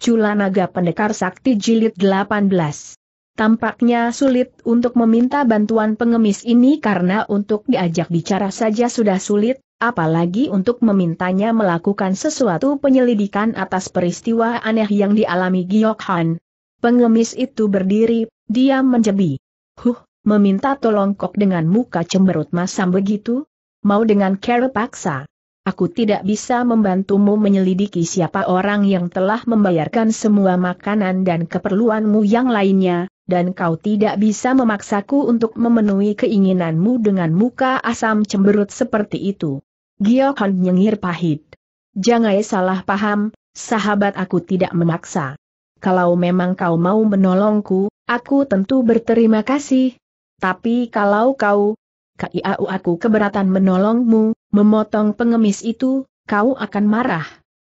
Cula Naga Pendekar Sakti Jilid 18. Tampaknya sulit untuk meminta bantuan pengemis ini karena untuk diajak bicara saja sudah sulit, apalagi untuk memintanya melakukan sesuatu penyelidikan atas peristiwa aneh yang dialami Giyok Han. Pengemis itu berdiri, dia menjebi. Huh, meminta tolong kok dengan muka cemberut masam begitu? Mau dengan cara paksa aku tidak bisa membantumu menyelidiki siapa orang yang telah membayarkan semua makanan dan keperluanmu yang lainnya, dan kau tidak bisa memaksaku untuk memenuhi keinginanmu dengan muka asam cemberut seperti itu. Giokon nyengir pahit. Jangan salah paham, sahabat aku tidak memaksa. Kalau memang kau mau menolongku, aku tentu berterima kasih. Tapi kalau kau, KIAU aku keberatan menolongmu, memotong pengemis itu, kau akan marah.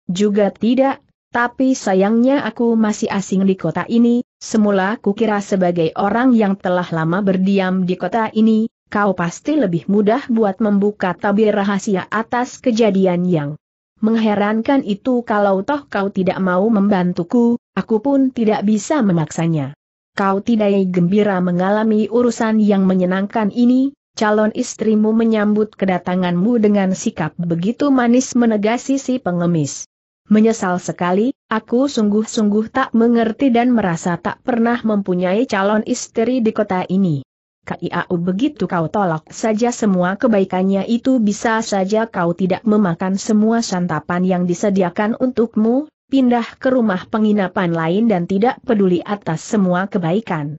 Juga tidak, tapi sayangnya aku masih asing di kota ini, semula kukira sebagai orang yang telah lama berdiam di kota ini, kau pasti lebih mudah buat membuka tabir rahasia atas kejadian yang mengherankan itu kalau toh kau tidak mau membantuku, aku pun tidak bisa memaksanya. Kau tidak gembira mengalami urusan yang menyenangkan ini, calon istrimu menyambut kedatanganmu dengan sikap begitu manis menegasi si pengemis. Menyesal sekali, aku sungguh-sungguh tak mengerti dan merasa tak pernah mempunyai calon istri di kota ini. KIAU begitu kau tolak saja semua kebaikannya itu bisa saja kau tidak memakan semua santapan yang disediakan untukmu, pindah ke rumah penginapan lain dan tidak peduli atas semua kebaikan.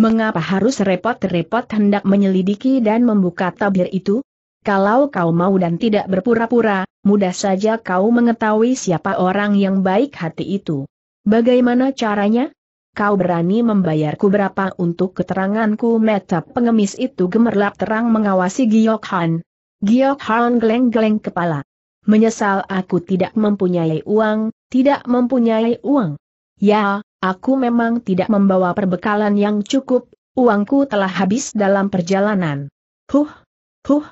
Mengapa harus repot-repot hendak menyelidiki dan membuka tabir itu? Kalau kau mau dan tidak berpura-pura, mudah saja kau mengetahui siapa orang yang baik hati itu. Bagaimana caranya? Kau berani membayarku berapa untuk keteranganku meta pengemis itu gemerlap terang mengawasi Giyok Han. Giyok Han geleng-geleng kepala. Menyesal aku tidak mempunyai uang, tidak mempunyai uang. Ya, Aku memang tidak membawa perbekalan yang cukup, uangku telah habis dalam perjalanan. Huh, huh,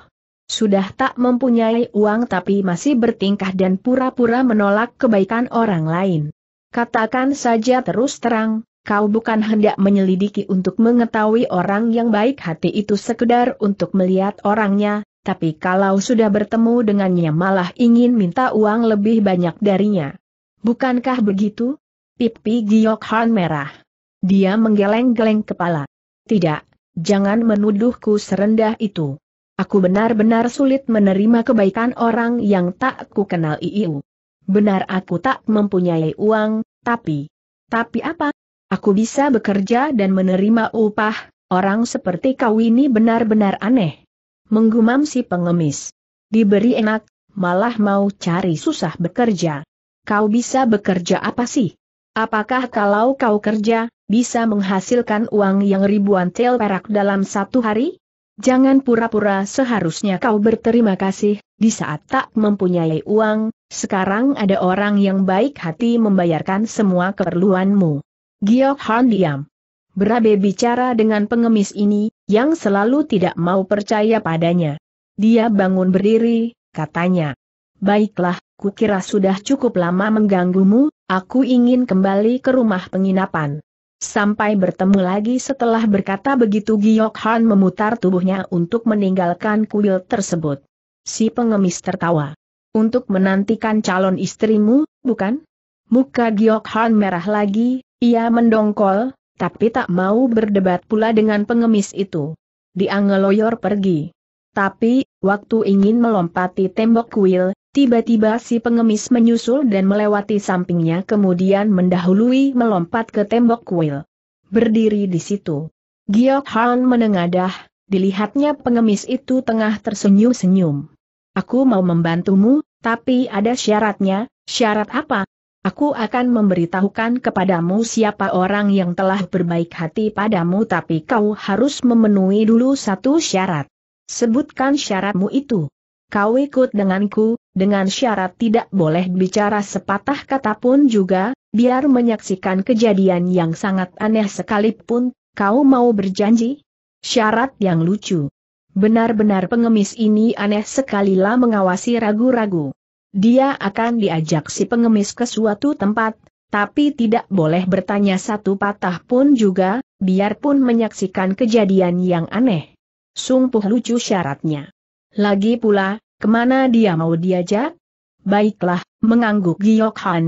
sudah tak mempunyai uang tapi masih bertingkah dan pura-pura menolak kebaikan orang lain. Katakan saja terus terang, kau bukan hendak menyelidiki untuk mengetahui orang yang baik hati itu sekedar untuk melihat orangnya, tapi kalau sudah bertemu dengannya malah ingin minta uang lebih banyak darinya. Bukankah begitu? Pipi Giok Han merah. Dia menggeleng-geleng kepala. Tidak, jangan menuduhku serendah itu. Aku benar-benar sulit menerima kebaikan orang yang tak kukenal kenal Iiu. Benar aku tak mempunyai uang, tapi... Tapi apa? Aku bisa bekerja dan menerima upah, orang seperti kau ini benar-benar aneh. Menggumam si pengemis. Diberi enak, malah mau cari susah bekerja. Kau bisa bekerja apa sih? Apakah kalau kau kerja, bisa menghasilkan uang yang ribuan tel perak dalam satu hari? Jangan pura-pura seharusnya kau berterima kasih, di saat tak mempunyai uang, sekarang ada orang yang baik hati membayarkan semua keperluanmu. Giok Han diam. Berabe bicara dengan pengemis ini, yang selalu tidak mau percaya padanya. Dia bangun berdiri, katanya. Baiklah, kukira sudah cukup lama mengganggumu, Aku ingin kembali ke rumah penginapan. Sampai bertemu lagi setelah berkata begitu Giyok Han memutar tubuhnya untuk meninggalkan kuil tersebut. Si pengemis tertawa. Untuk menantikan calon istrimu, bukan? Muka Giyok Han merah lagi, ia mendongkol, tapi tak mau berdebat pula dengan pengemis itu. Diangeloyor pergi. Tapi, waktu ingin melompati tembok kuil, tiba-tiba si pengemis menyusul dan melewati sampingnya kemudian mendahului melompat ke tembok kuil. Berdiri di situ. Giok Han menengadah, dilihatnya pengemis itu tengah tersenyum-senyum. Aku mau membantumu, tapi ada syaratnya, syarat apa? Aku akan memberitahukan kepadamu siapa orang yang telah berbaik hati padamu tapi kau harus memenuhi dulu satu syarat. Sebutkan syaratmu itu. Kau ikut denganku, dengan syarat tidak boleh bicara sepatah kata pun juga, biar menyaksikan kejadian yang sangat aneh sekalipun, kau mau berjanji? Syarat yang lucu. Benar-benar pengemis ini aneh sekali lah mengawasi ragu-ragu. Dia akan diajak si pengemis ke suatu tempat, tapi tidak boleh bertanya satu patah pun juga, biarpun menyaksikan kejadian yang aneh. Sungguh lucu syaratnya. Lagi pula, kemana dia mau diajak? Baiklah, mengangguk Giok Han.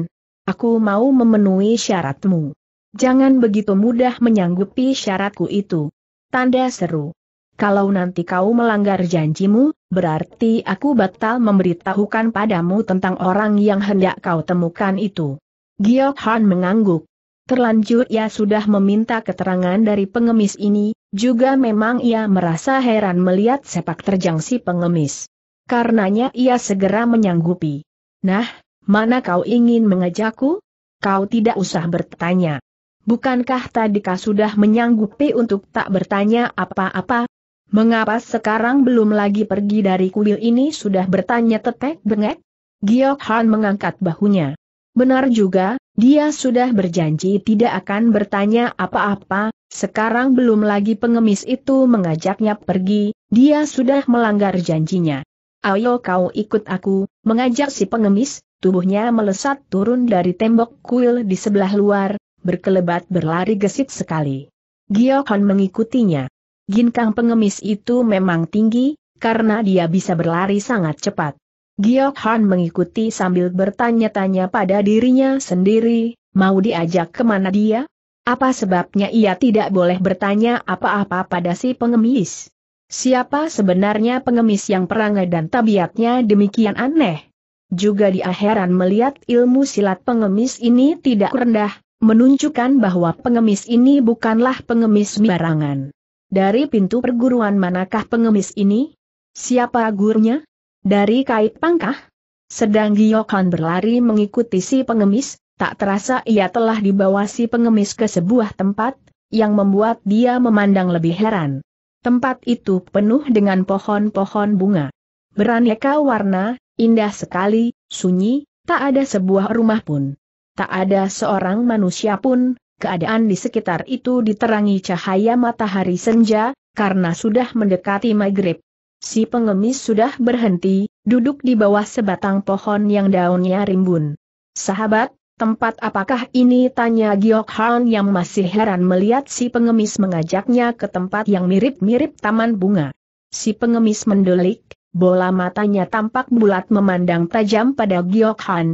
Aku mau memenuhi syaratmu. Jangan begitu mudah menyanggupi syaratku itu. Tanda seru. Kalau nanti kau melanggar janjimu, berarti aku batal memberitahukan padamu tentang orang yang hendak kau temukan itu. Giok Han mengangguk. Terlanjur ia sudah meminta keterangan dari pengemis ini, juga memang ia merasa heran melihat sepak terjang si pengemis. Karenanya ia segera menyanggupi. Nah, mana kau ingin mengejaku? Kau tidak usah bertanya. Bukankah tadi kau sudah menyanggupi untuk tak bertanya apa-apa? Mengapa sekarang belum lagi pergi dari kuil ini sudah bertanya tetek bengek? Giok Han mengangkat bahunya. Benar juga, dia sudah berjanji tidak akan bertanya apa-apa, sekarang belum lagi pengemis itu mengajaknya pergi, dia sudah melanggar janjinya. Ayo kau ikut aku, mengajak si pengemis, tubuhnya melesat turun dari tembok kuil di sebelah luar, berkelebat berlari gesit sekali. Giokon mengikutinya. Ginkang pengemis itu memang tinggi, karena dia bisa berlari sangat cepat. Giok Han mengikuti sambil bertanya-tanya pada dirinya sendiri, mau diajak kemana dia? Apa sebabnya ia tidak boleh bertanya apa-apa pada si pengemis? Siapa sebenarnya pengemis yang perangai dan tabiatnya demikian aneh? Juga di akhiran melihat ilmu silat pengemis ini tidak rendah, menunjukkan bahwa pengemis ini bukanlah pengemis barangan. Dari pintu perguruan manakah pengemis ini? Siapa gurunya? Dari kait pangkah, sedang Giyokan berlari mengikuti si pengemis, tak terasa ia telah dibawa si pengemis ke sebuah tempat, yang membuat dia memandang lebih heran. Tempat itu penuh dengan pohon-pohon bunga. Beraneka warna, indah sekali, sunyi, tak ada sebuah rumah pun. Tak ada seorang manusia pun, keadaan di sekitar itu diterangi cahaya matahari senja, karena sudah mendekati maghrib. Si pengemis sudah berhenti, duduk di bawah sebatang pohon yang daunnya rimbun. Sahabat, tempat apakah ini? Tanya Giok Han yang masih heran melihat si pengemis mengajaknya ke tempat yang mirip-mirip taman bunga. Si pengemis mendelik, bola matanya tampak bulat memandang tajam pada Giok Han.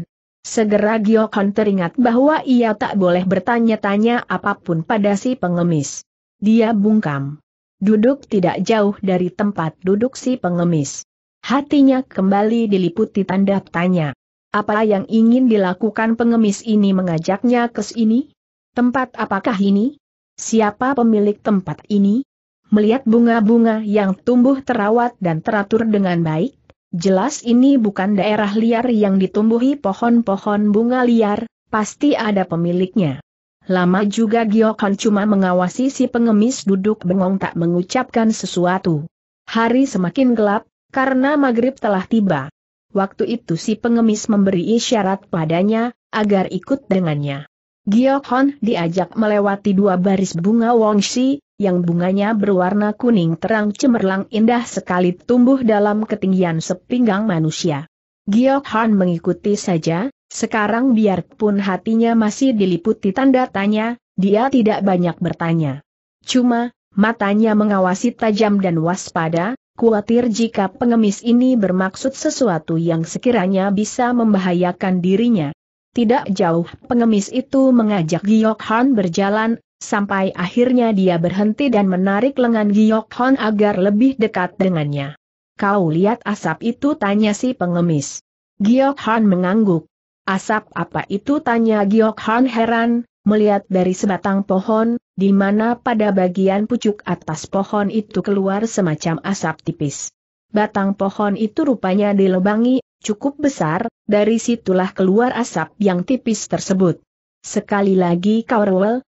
Segera Giok Han teringat bahwa ia tak boleh bertanya-tanya apapun pada si pengemis. Dia bungkam duduk tidak jauh dari tempat duduk si pengemis. Hatinya kembali diliputi tanda tanya. Apa yang ingin dilakukan pengemis ini mengajaknya ke sini? Tempat apakah ini? Siapa pemilik tempat ini? Melihat bunga-bunga yang tumbuh terawat dan teratur dengan baik, jelas ini bukan daerah liar yang ditumbuhi pohon-pohon bunga liar, pasti ada pemiliknya. Lama juga Giokon cuma mengawasi si pengemis duduk bengong tak mengucapkan sesuatu. Hari semakin gelap, karena maghrib telah tiba. Waktu itu si pengemis memberi isyarat padanya, agar ikut dengannya. Giokon diajak melewati dua baris bunga wongsi, yang bunganya berwarna kuning terang cemerlang indah sekali tumbuh dalam ketinggian sepinggang manusia. Giok Han mengikuti saja, sekarang biarpun hatinya masih diliputi tanda tanya, dia tidak banyak bertanya. Cuma, matanya mengawasi tajam dan waspada, khawatir jika pengemis ini bermaksud sesuatu yang sekiranya bisa membahayakan dirinya. Tidak jauh pengemis itu mengajak Giok Han berjalan, sampai akhirnya dia berhenti dan menarik lengan Giok Han agar lebih dekat dengannya. Kau lihat asap itu tanya si pengemis. Giok Han mengangguk. Asap apa itu tanya Giok Han heran, melihat dari sebatang pohon, di mana pada bagian pucuk atas pohon itu keluar semacam asap tipis. Batang pohon itu rupanya dilebangi, cukup besar, dari situlah keluar asap yang tipis tersebut. Sekali lagi kau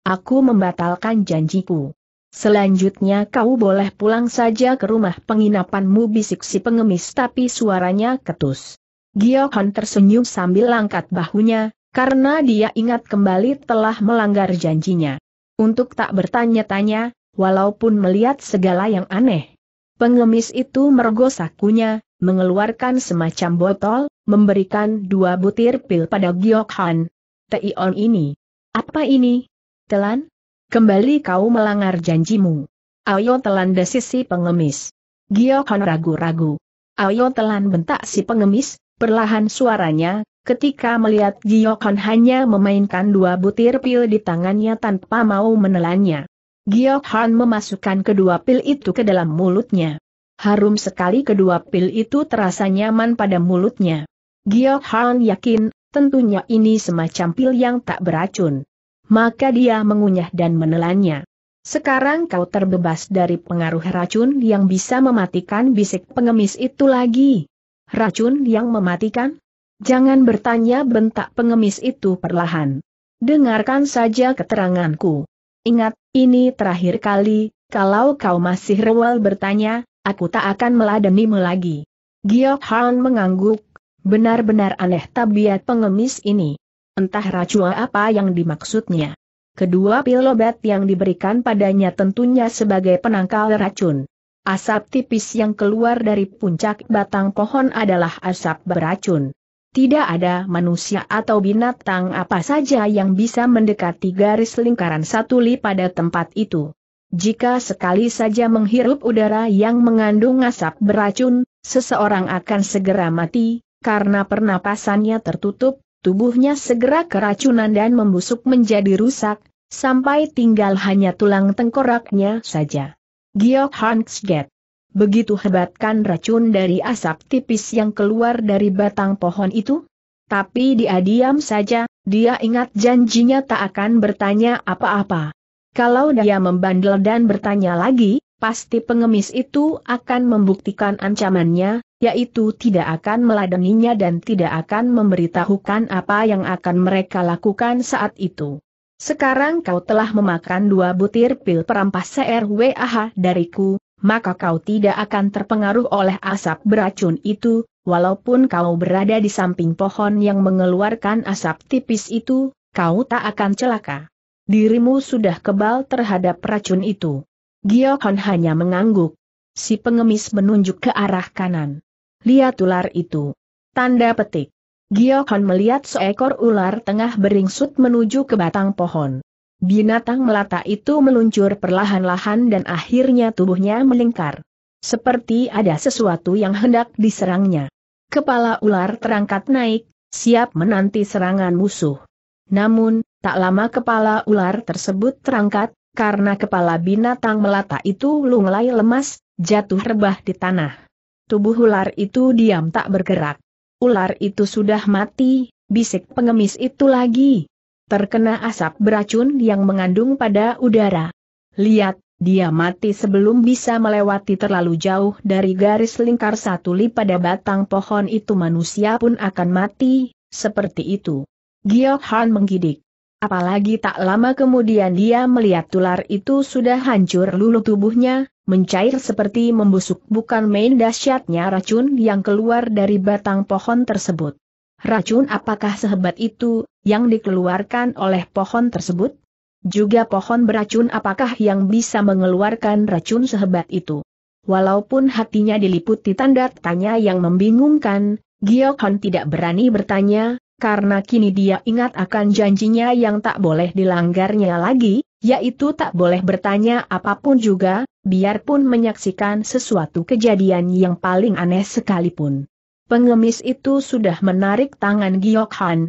aku membatalkan janjiku. Selanjutnya kau boleh pulang saja ke rumah penginapanmu bisik si pengemis tapi suaranya ketus. Giokon tersenyum sambil angkat bahunya, karena dia ingat kembali telah melanggar janjinya. Untuk tak bertanya-tanya, walaupun melihat segala yang aneh. Pengemis itu mergos sakunya, mengeluarkan semacam botol, memberikan dua butir pil pada Giokhan. Teion ini. Apa ini? Telan? Kembali kau melanggar janjimu. Ayo telan desisi si pengemis. Giokhan ragu-ragu. Ayo telan bentak si pengemis, Perlahan suaranya, ketika melihat Giokon hanya memainkan dua butir pil di tangannya tanpa mau menelannya. Giokon memasukkan kedua pil itu ke dalam mulutnya. Harum sekali kedua pil itu terasa nyaman pada mulutnya. Giokon yakin, tentunya ini semacam pil yang tak beracun. Maka dia mengunyah dan menelannya. Sekarang kau terbebas dari pengaruh racun yang bisa mematikan bisik pengemis itu lagi. Racun yang mematikan? Jangan bertanya bentak pengemis itu perlahan. Dengarkan saja keteranganku. Ingat, ini terakhir kali, kalau kau masih rewel bertanya, aku tak akan meladenimu lagi. Giok Han mengangguk, benar-benar aneh tabiat pengemis ini. Entah racun apa yang dimaksudnya. Kedua obat yang diberikan padanya tentunya sebagai penangkal racun. Asap tipis yang keluar dari puncak batang pohon adalah asap beracun. Tidak ada manusia atau binatang apa saja yang bisa mendekati garis lingkaran satu li pada tempat itu. Jika sekali saja menghirup udara yang mengandung asap beracun, seseorang akan segera mati, karena pernapasannya tertutup, tubuhnya segera keracunan dan membusuk menjadi rusak, sampai tinggal hanya tulang tengkoraknya saja. Giok Hansget. Begitu hebat racun dari asap tipis yang keluar dari batang pohon itu? Tapi dia diam saja, dia ingat janjinya tak akan bertanya apa-apa. Kalau dia membandel dan bertanya lagi, pasti pengemis itu akan membuktikan ancamannya, yaitu tidak akan meladeninya dan tidak akan memberitahukan apa yang akan mereka lakukan saat itu. Sekarang kau telah memakan dua butir pil perampas CRWAH dariku, maka kau tidak akan terpengaruh oleh asap beracun itu, walaupun kau berada di samping pohon yang mengeluarkan asap tipis itu, kau tak akan celaka. Dirimu sudah kebal terhadap racun itu. Giokon hanya mengangguk. Si pengemis menunjuk ke arah kanan. Lihat ular itu. Tanda petik. Giokon melihat seekor ular tengah beringsut menuju ke batang pohon. Binatang melata itu meluncur perlahan-lahan dan akhirnya tubuhnya melingkar. Seperti ada sesuatu yang hendak diserangnya. Kepala ular terangkat naik, siap menanti serangan musuh. Namun, tak lama kepala ular tersebut terangkat, karena kepala binatang melata itu lunglai lemas, jatuh rebah di tanah. Tubuh ular itu diam tak bergerak. Ular itu sudah mati, bisik pengemis itu lagi. Terkena asap beracun yang mengandung pada udara. Lihat, dia mati sebelum bisa melewati terlalu jauh dari garis lingkar satu li pada batang pohon itu manusia pun akan mati, seperti itu. Giok Han menggidik. Apalagi tak lama kemudian dia melihat tular itu sudah hancur lulu tubuhnya, mencair seperti membusuk bukan main dahsyatnya racun yang keluar dari batang pohon tersebut. Racun apakah sehebat itu, yang dikeluarkan oleh pohon tersebut? Juga pohon beracun apakah yang bisa mengeluarkan racun sehebat itu? Walaupun hatinya diliputi tanda tanya yang membingungkan, Giokhan tidak berani bertanya, karena kini dia ingat akan janjinya yang tak boleh dilanggarnya lagi, yaitu tak boleh bertanya apapun juga, biarpun menyaksikan sesuatu kejadian yang paling aneh sekalipun. Pengemis itu sudah menarik tangan Giok Han.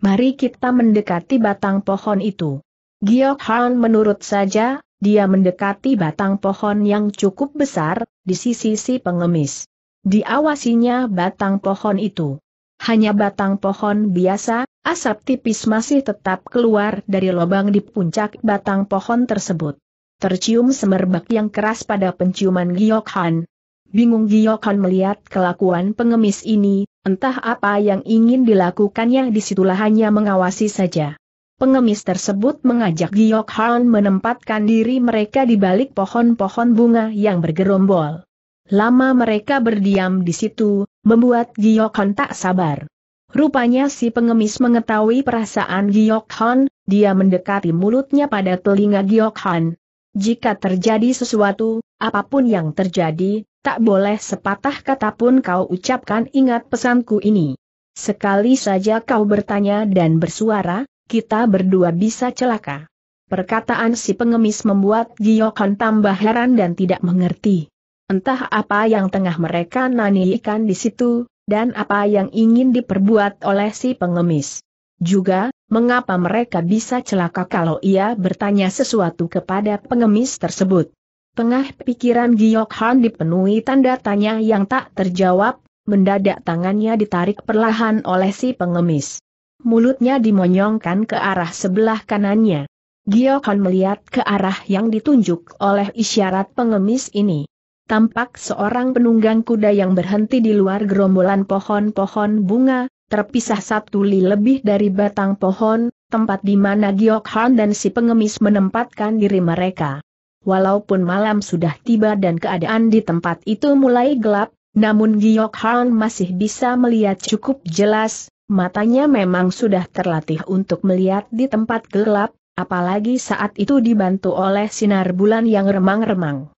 Mari kita mendekati batang pohon itu. Giok Han menurut saja, dia mendekati batang pohon yang cukup besar, di sisi si pengemis. Diawasinya batang pohon itu. Hanya batang pohon biasa, asap tipis masih tetap keluar dari lubang di puncak batang pohon tersebut. Tercium semerbak yang keras pada penciuman Giok Han. Bingung Giok Han melihat kelakuan pengemis ini, entah apa yang ingin dilakukannya disitulah hanya mengawasi saja. Pengemis tersebut mengajak Giok Han menempatkan diri mereka di balik pohon-pohon bunga yang bergerombol. Lama mereka berdiam di situ, membuat Giok Han tak sabar. Rupanya si pengemis mengetahui perasaan Giok Han, dia mendekati mulutnya pada telinga Giok Han. Jika terjadi sesuatu, apapun yang terjadi, tak boleh sepatah kata pun kau ucapkan ingat pesanku ini. Sekali saja kau bertanya dan bersuara, kita berdua bisa celaka. Perkataan si pengemis membuat Giokon tambah heran dan tidak mengerti. Entah apa yang tengah mereka naniikan di situ, dan apa yang ingin diperbuat oleh si pengemis. Juga, mengapa mereka bisa celaka kalau ia bertanya sesuatu kepada pengemis tersebut. Tengah pikiran Giok Han dipenuhi tanda tanya yang tak terjawab, mendadak tangannya ditarik perlahan oleh si pengemis. Mulutnya dimonyongkan ke arah sebelah kanannya. Giok Han melihat ke arah yang ditunjuk oleh isyarat pengemis ini tampak seorang penunggang kuda yang berhenti di luar gerombolan pohon-pohon bunga, terpisah satu li lebih dari batang pohon, tempat di mana Giok Han dan si pengemis menempatkan diri mereka. Walaupun malam sudah tiba dan keadaan di tempat itu mulai gelap, namun Giok Han masih bisa melihat cukup jelas, matanya memang sudah terlatih untuk melihat di tempat gelap, apalagi saat itu dibantu oleh sinar bulan yang remang-remang.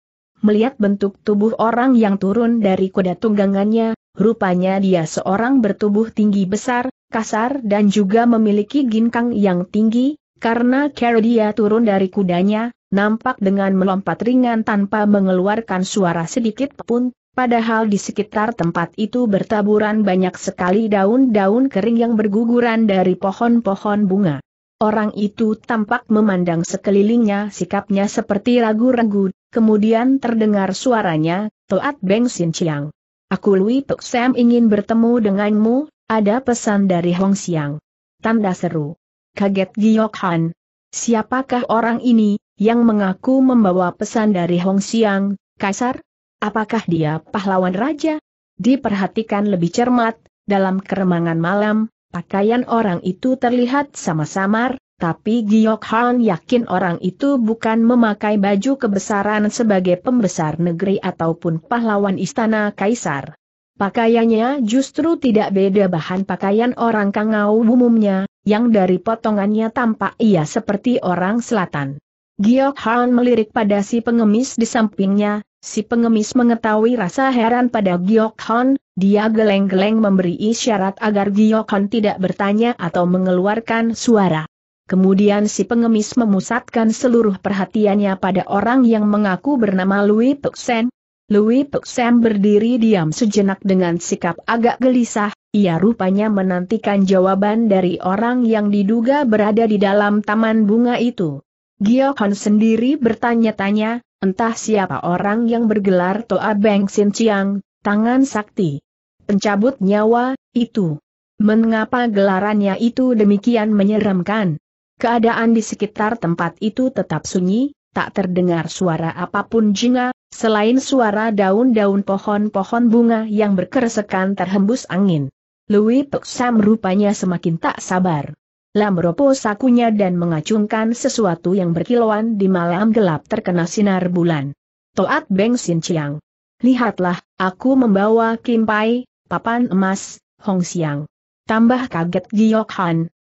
Melihat bentuk tubuh orang yang turun dari kuda tunggangannya, Rupanya dia seorang bertubuh tinggi besar, kasar dan juga memiliki ginkang yang tinggi, karena kera dia turun dari kudanya, nampak dengan melompat ringan tanpa mengeluarkan suara sedikit pun, Padahal di sekitar tempat itu bertaburan banyak sekali daun-daun kering yang berguguran dari pohon-pohon bunga. Orang itu tampak memandang sekelilingnya sikapnya seperti ragu-ragu, kemudian terdengar suaranya, Toat Beng Sin Chiang. Aku Lui Pek Sam ingin bertemu denganmu, ada pesan dari Hong Xiang. Tanda seru. Kaget Giok Han. Siapakah orang ini, yang mengaku membawa pesan dari Hong Xiang, Kaisar? Apakah dia pahlawan raja? Diperhatikan lebih cermat, dalam keremangan malam, pakaian orang itu terlihat sama samar, tapi Giok Han yakin orang itu bukan memakai baju kebesaran sebagai pembesar negeri ataupun pahlawan istana kaisar. Pakaiannya justru tidak beda bahan pakaian orang Kangau umumnya, yang dari potongannya tampak ia seperti orang selatan. Giok Han melirik pada si pengemis di sampingnya, si pengemis mengetahui rasa heran pada Giok Han, dia geleng-geleng memberi isyarat agar Giok Han tidak bertanya atau mengeluarkan suara. Kemudian si pengemis memusatkan seluruh perhatiannya pada orang yang mengaku bernama Louis Puxen. Louis Puxen berdiri diam sejenak dengan sikap agak gelisah, ia rupanya menantikan jawaban dari orang yang diduga berada di dalam taman bunga itu. Giohan sendiri bertanya-tanya, entah siapa orang yang bergelar Toa Beng Sin Chiang, tangan sakti. Pencabut nyawa, itu. Mengapa gelarannya itu demikian menyeramkan? Keadaan di sekitar tempat itu tetap sunyi, tak terdengar suara apapun jingga, selain suara daun-daun pohon-pohon bunga yang berkeresekan terhembus angin. Louis Peksam rupanya semakin tak sabar. Lamropo sakunya dan mengacungkan sesuatu yang berkilauan di malam gelap terkena sinar bulan. Toat Beng Sin Chiang. Lihatlah, aku membawa kimpai, papan emas, Hong Siang. Tambah kaget Giyok Han,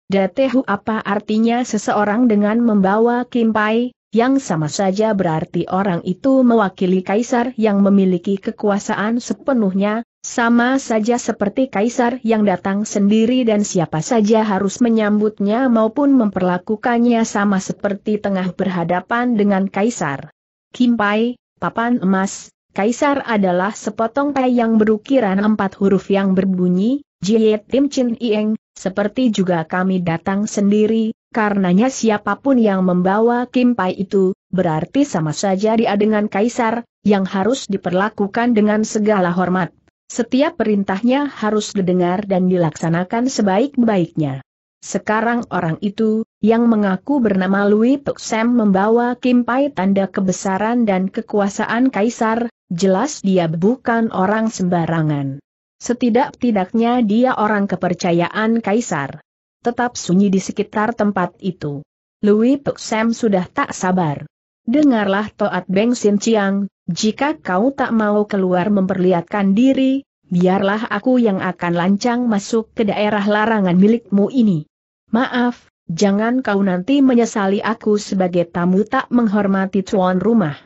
Datehu apa artinya seseorang dengan membawa kimpai, yang sama saja berarti orang itu mewakili kaisar yang memiliki kekuasaan sepenuhnya, sama saja seperti kaisar yang datang sendiri dan siapa saja harus menyambutnya maupun memperlakukannya sama seperti tengah berhadapan dengan kaisar. Kimpai, papan emas, kaisar adalah sepotong pai yang berukiran empat huruf yang berbunyi, Jie Tim Chin Ieng, seperti juga kami datang sendiri, karenanya siapapun yang membawa Kim Pai itu, berarti sama saja dia dengan Kaisar, yang harus diperlakukan dengan segala hormat. Setiap perintahnya harus didengar dan dilaksanakan sebaik-baiknya. Sekarang orang itu, yang mengaku bernama Louis Pek Sam membawa Kim Pai tanda kebesaran dan kekuasaan Kaisar, jelas dia bukan orang sembarangan. Setidak-tidaknya dia orang kepercayaan kaisar. Tetap sunyi di sekitar tempat itu. Louis Peksem sudah tak sabar. Dengarlah Toat Beng Sin Chiang, jika kau tak mau keluar memperlihatkan diri, biarlah aku yang akan lancang masuk ke daerah larangan milikmu ini. Maaf, jangan kau nanti menyesali aku sebagai tamu tak menghormati tuan rumah.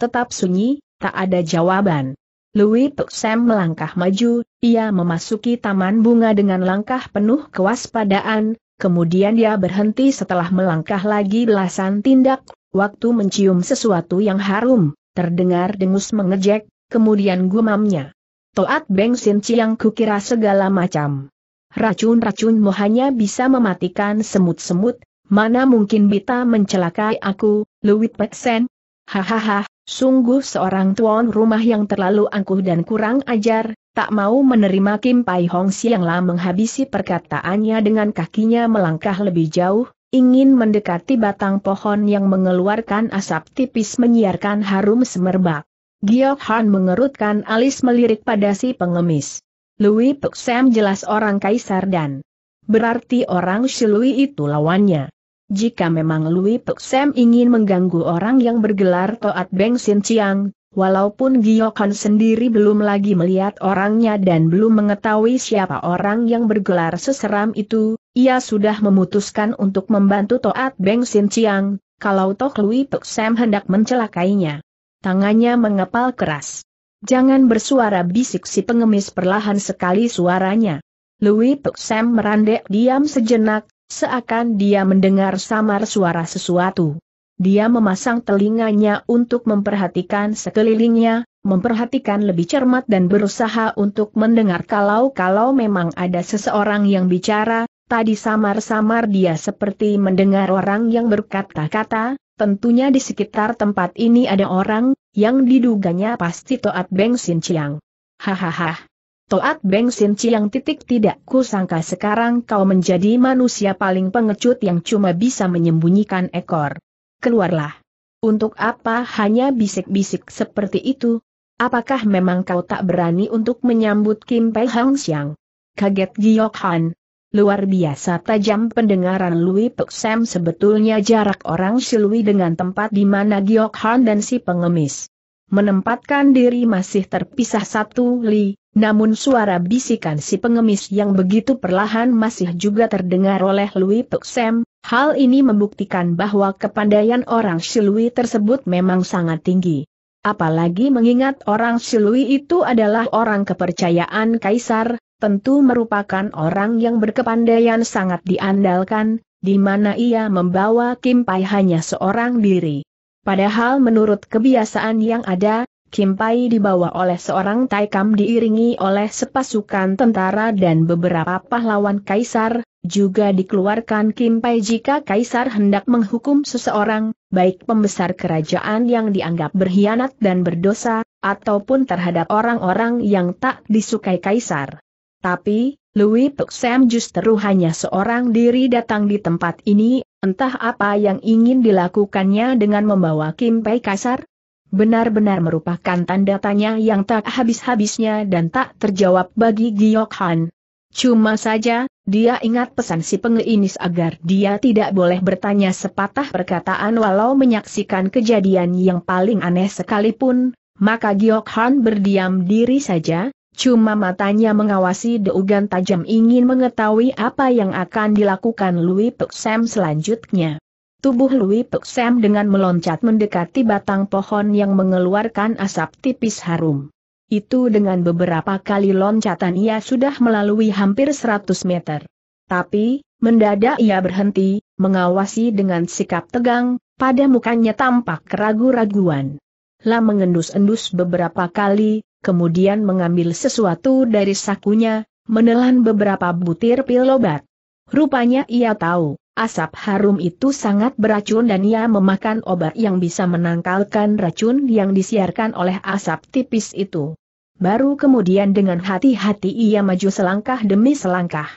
Tetap sunyi, tak ada jawaban. Louis Sam melangkah maju, ia memasuki taman bunga dengan langkah penuh kewaspadaan, kemudian dia berhenti setelah melangkah lagi belasan tindak, waktu mencium sesuatu yang harum, terdengar dengus mengejek, kemudian gumamnya. Toat Beng Sin Chiang kukira segala macam. Racun-racunmu hanya bisa mematikan semut-semut, mana mungkin Bita mencelakai aku, Louis Peksen? Hahaha, Sungguh seorang tuan rumah yang terlalu angkuh dan kurang ajar, tak mau menerima Kim Pai Hong Sianglah menghabisi perkataannya dengan kakinya melangkah lebih jauh, ingin mendekati batang pohon yang mengeluarkan asap tipis menyiarkan harum semerbak. Giok Han mengerutkan alis melirik pada si pengemis. Louis Pek Sam jelas orang kaisar dan berarti orang Shilui itu lawannya. Jika memang Lui Pek Sam ingin mengganggu orang yang bergelar Toat Beng Sin Chiang, walaupun Giokon sendiri belum lagi melihat orangnya dan belum mengetahui siapa orang yang bergelar seseram itu, ia sudah memutuskan untuk membantu Toat Beng Sin Chiang, kalau Tok Lui Pek Sam hendak mencelakainya. Tangannya mengepal keras. Jangan bersuara bisik si pengemis perlahan sekali suaranya. Louis Pek Sam merandek diam sejenak, Seakan dia mendengar samar suara sesuatu. Dia memasang telinganya untuk memperhatikan sekelilingnya, memperhatikan lebih cermat dan berusaha untuk mendengar kalau-kalau memang ada seseorang yang bicara, tadi samar-samar dia seperti mendengar orang yang berkata-kata, tentunya di sekitar tempat ini ada orang, yang diduganya pasti Toat Beng Sin Chiang. Hahaha. Toat Beng Sin Chiang titik tidak kusangka sekarang kau menjadi manusia paling pengecut yang cuma bisa menyembunyikan ekor. Keluarlah. Untuk apa hanya bisik-bisik seperti itu? Apakah memang kau tak berani untuk menyambut Kim Pei Hang Siang? Kaget Giok Han. Luar biasa tajam pendengaran Lui Pek Sam sebetulnya jarak orang Silui dengan tempat di mana Giok Han dan si pengemis. Menempatkan diri masih terpisah satu li, namun suara bisikan si pengemis yang begitu perlahan masih juga terdengar oleh Louis Puxem, hal ini membuktikan bahwa kepandaian orang Silui tersebut memang sangat tinggi. Apalagi mengingat orang Silui itu adalah orang kepercayaan kaisar, tentu merupakan orang yang berkepandaian sangat diandalkan, di mana ia membawa Kim Pai hanya seorang diri. Padahal menurut kebiasaan yang ada, Kim Pai dibawa oleh seorang Taikam diiringi oleh sepasukan tentara dan beberapa pahlawan kaisar, juga dikeluarkan Kim Pai jika kaisar hendak menghukum seseorang, baik pembesar kerajaan yang dianggap berkhianat dan berdosa, ataupun terhadap orang-orang yang tak disukai kaisar. Tapi, Louis Puxem justru hanya seorang diri datang di tempat ini, entah apa yang ingin dilakukannya dengan membawa Kim Pai Kaisar, benar-benar merupakan tanda tanya yang tak habis-habisnya dan tak terjawab bagi Giok Han. Cuma saja, dia ingat pesan si pengelini agar dia tidak boleh bertanya sepatah perkataan walau menyaksikan kejadian yang paling aneh sekalipun, maka Giok Han berdiam diri saja, Cuma matanya mengawasi Deugan tajam ingin mengetahui apa yang akan dilakukan Louis Puxem selanjutnya. Tubuh Lui Pek Sam dengan meloncat mendekati batang pohon yang mengeluarkan asap tipis harum. Itu dengan beberapa kali loncatan ia sudah melalui hampir 100 meter. Tapi, mendadak ia berhenti, mengawasi dengan sikap tegang, pada mukanya tampak keragu-raguan. Lah mengendus-endus beberapa kali, kemudian mengambil sesuatu dari sakunya, menelan beberapa butir pil obat. Rupanya ia tahu, Asap harum itu sangat beracun dan ia memakan obat yang bisa menangkalkan racun yang disiarkan oleh asap tipis itu. Baru kemudian dengan hati-hati ia maju selangkah demi selangkah.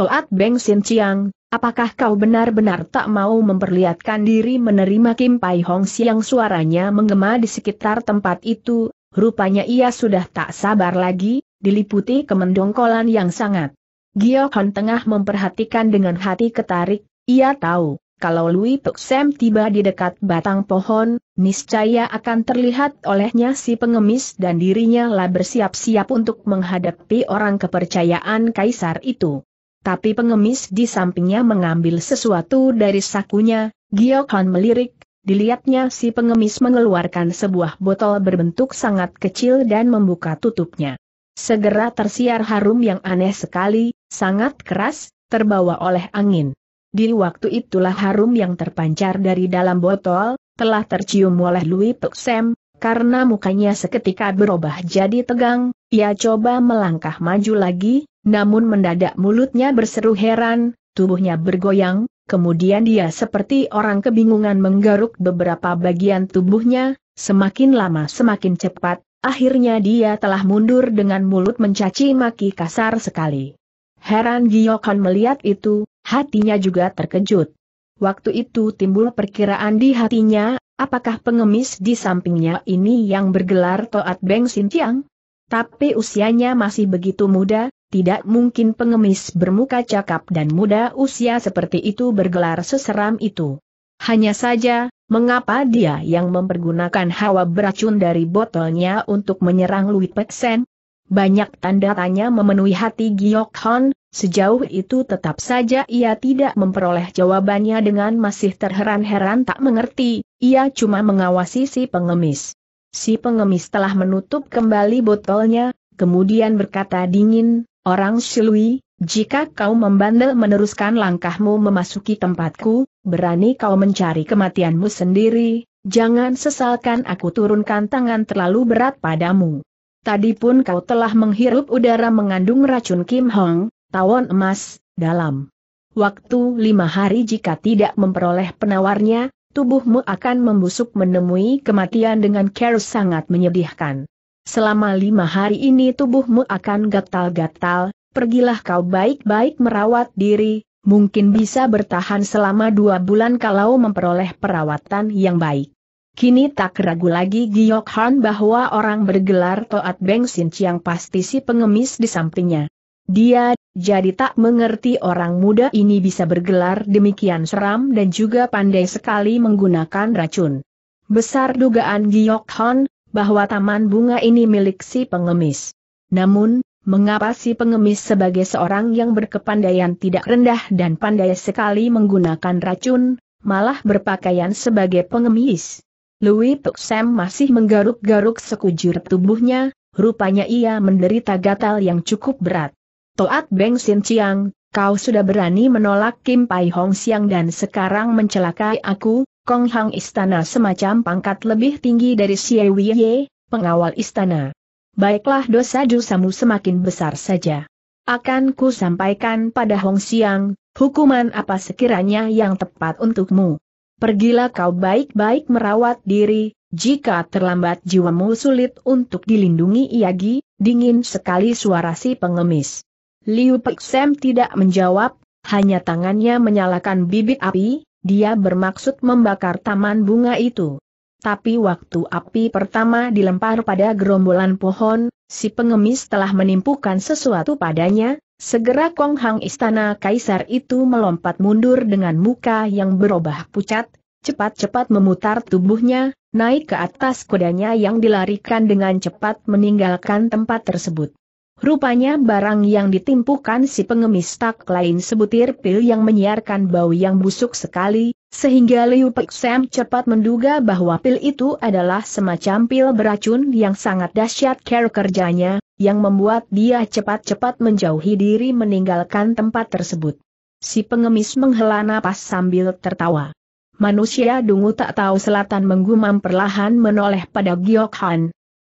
Toat Beng Sin Chiang, apakah kau benar-benar tak mau memperlihatkan diri menerima Kim Pai Hong Siang suaranya menggema di sekitar tempat itu, rupanya ia sudah tak sabar lagi, diliputi kemendongkolan yang sangat. Gyo tengah memperhatikan dengan hati ketarik, ia tahu, kalau Louis Tuxem tiba di dekat batang pohon, niscaya akan terlihat olehnya si pengemis dan dirinya lah bersiap-siap untuk menghadapi orang kepercayaan kaisar itu. Tapi pengemis di sampingnya mengambil sesuatu dari sakunya, Giokhan melirik, dilihatnya si pengemis mengeluarkan sebuah botol berbentuk sangat kecil dan membuka tutupnya. Segera tersiar harum yang aneh sekali, sangat keras, terbawa oleh angin. Di waktu itulah harum yang terpancar dari dalam botol, telah tercium oleh Louis Peksem, karena mukanya seketika berubah jadi tegang, ia coba melangkah maju lagi, namun mendadak mulutnya berseru heran, tubuhnya bergoyang, kemudian dia seperti orang kebingungan menggaruk beberapa bagian tubuhnya, semakin lama semakin cepat, akhirnya dia telah mundur dengan mulut mencaci maki kasar sekali. Heran Giyokan melihat itu, hatinya juga terkejut. Waktu itu timbul perkiraan di hatinya, apakah pengemis di sampingnya ini yang bergelar Toat Beng Sintiang? Tapi usianya masih begitu muda, tidak mungkin pengemis bermuka cakap dan muda usia seperti itu bergelar seseram itu. Hanya saja, mengapa dia yang mempergunakan hawa beracun dari botolnya untuk menyerang Louis Peksen? Banyak tanda tanya memenuhi hati Giok Hon, Sejauh itu tetap saja ia tidak memperoleh jawabannya dengan masih terheran-heran tak mengerti, ia cuma mengawasi si pengemis. Si pengemis telah menutup kembali botolnya, kemudian berkata dingin, Orang silui, jika kau membandel meneruskan langkahmu memasuki tempatku, berani kau mencari kematianmu sendiri, jangan sesalkan aku turunkan tangan terlalu berat padamu. Tadi pun kau telah menghirup udara mengandung racun Kim Hong, tawon emas, dalam waktu lima hari jika tidak memperoleh penawarnya, tubuhmu akan membusuk menemui kematian dengan care sangat menyedihkan. Selama lima hari ini tubuhmu akan gatal-gatal, pergilah kau baik-baik merawat diri, mungkin bisa bertahan selama dua bulan kalau memperoleh perawatan yang baik. Kini tak ragu lagi Giyok Han bahwa orang bergelar Toat Beng Sin Chiang pasti si pengemis di sampingnya. Dia, jadi tak mengerti orang muda ini bisa bergelar demikian seram dan juga pandai sekali menggunakan racun. Besar dugaan Giok Hon, bahwa taman bunga ini milik si pengemis. Namun, mengapa si pengemis sebagai seorang yang berkepandaian tidak rendah dan pandai sekali menggunakan racun, malah berpakaian sebagai pengemis? Louis Tuxem masih menggaruk-garuk sekujur tubuhnya, rupanya ia menderita gatal yang cukup berat. Toat Beng Sin Chiang, kau sudah berani menolak Kim Pai Hong Siang dan sekarang mencelakai aku, Kong Hang Istana semacam pangkat lebih tinggi dari Xie Ye, pengawal istana. Baiklah dosa dosamu semakin besar saja. Akan ku sampaikan pada Hong Siang, hukuman apa sekiranya yang tepat untukmu. Pergilah kau baik-baik merawat diri, jika terlambat jiwamu sulit untuk dilindungi Iagi, dingin sekali suara si pengemis. Liu Sam tidak menjawab, hanya tangannya menyalakan bibit api, dia bermaksud membakar taman bunga itu. Tapi waktu api pertama dilempar pada gerombolan pohon, si pengemis telah menimpukan sesuatu padanya, segera Kong Hang istana kaisar itu melompat mundur dengan muka yang berubah pucat, cepat-cepat memutar tubuhnya, naik ke atas kudanya yang dilarikan dengan cepat meninggalkan tempat tersebut. Rupanya barang yang ditimpukan si pengemis tak lain sebutir pil yang menyiarkan bau yang busuk sekali, sehingga Liu Pek cepat menduga bahwa pil itu adalah semacam pil beracun yang sangat dahsyat care kerjanya, yang membuat dia cepat-cepat menjauhi diri meninggalkan tempat tersebut. Si pengemis menghela napas sambil tertawa. Manusia dungu tak tahu selatan menggumam perlahan menoleh pada Giok Han.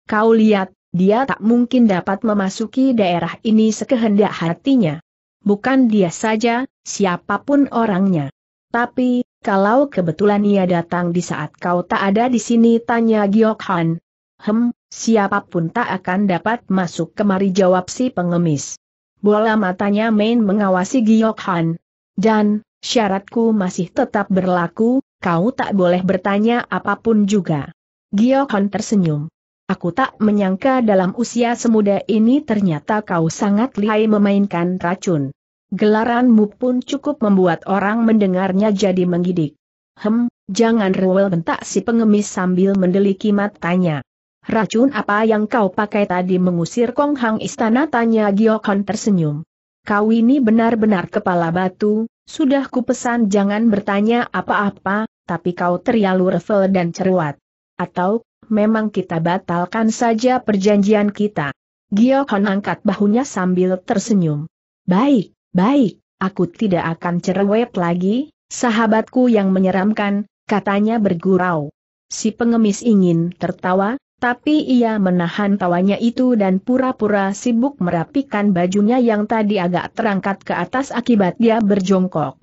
Kau lihat, dia tak mungkin dapat memasuki daerah ini sekehendak hatinya. Bukan dia saja, siapapun orangnya. Tapi, kalau kebetulan ia datang di saat kau tak ada di sini tanya Giok Han. Hem, siapapun tak akan dapat masuk kemari jawab si pengemis. Bola matanya main mengawasi Giok Han. Dan, syaratku masih tetap berlaku, kau tak boleh bertanya apapun juga. Giok Han tersenyum. Aku tak menyangka dalam usia semuda ini ternyata kau sangat lihai memainkan racun. Gelaranmu pun cukup membuat orang mendengarnya jadi menggidik. Hem, jangan rewel bentak si pengemis sambil mendeliki matanya. Racun apa yang kau pakai tadi mengusir Kong Hang Istana tanya Giokon tersenyum. Kau ini benar-benar kepala batu, sudah kupesan jangan bertanya apa-apa, tapi kau terlalu revel dan ceruat. Atau memang kita batalkan saja perjanjian kita. Giohon angkat bahunya sambil tersenyum. Baik, baik, aku tidak akan cerewet lagi, sahabatku yang menyeramkan, katanya bergurau. Si pengemis ingin tertawa, tapi ia menahan tawanya itu dan pura-pura sibuk merapikan bajunya yang tadi agak terangkat ke atas akibat dia berjongkok.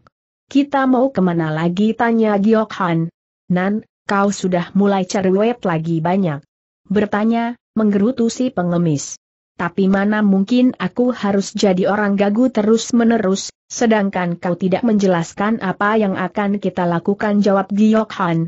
Kita mau kemana lagi tanya Giokhan. Nan, kau sudah mulai cerewet lagi banyak. Bertanya, menggerutu si pengemis. Tapi mana mungkin aku harus jadi orang gagu terus-menerus, sedangkan kau tidak menjelaskan apa yang akan kita lakukan jawab Giyok Han.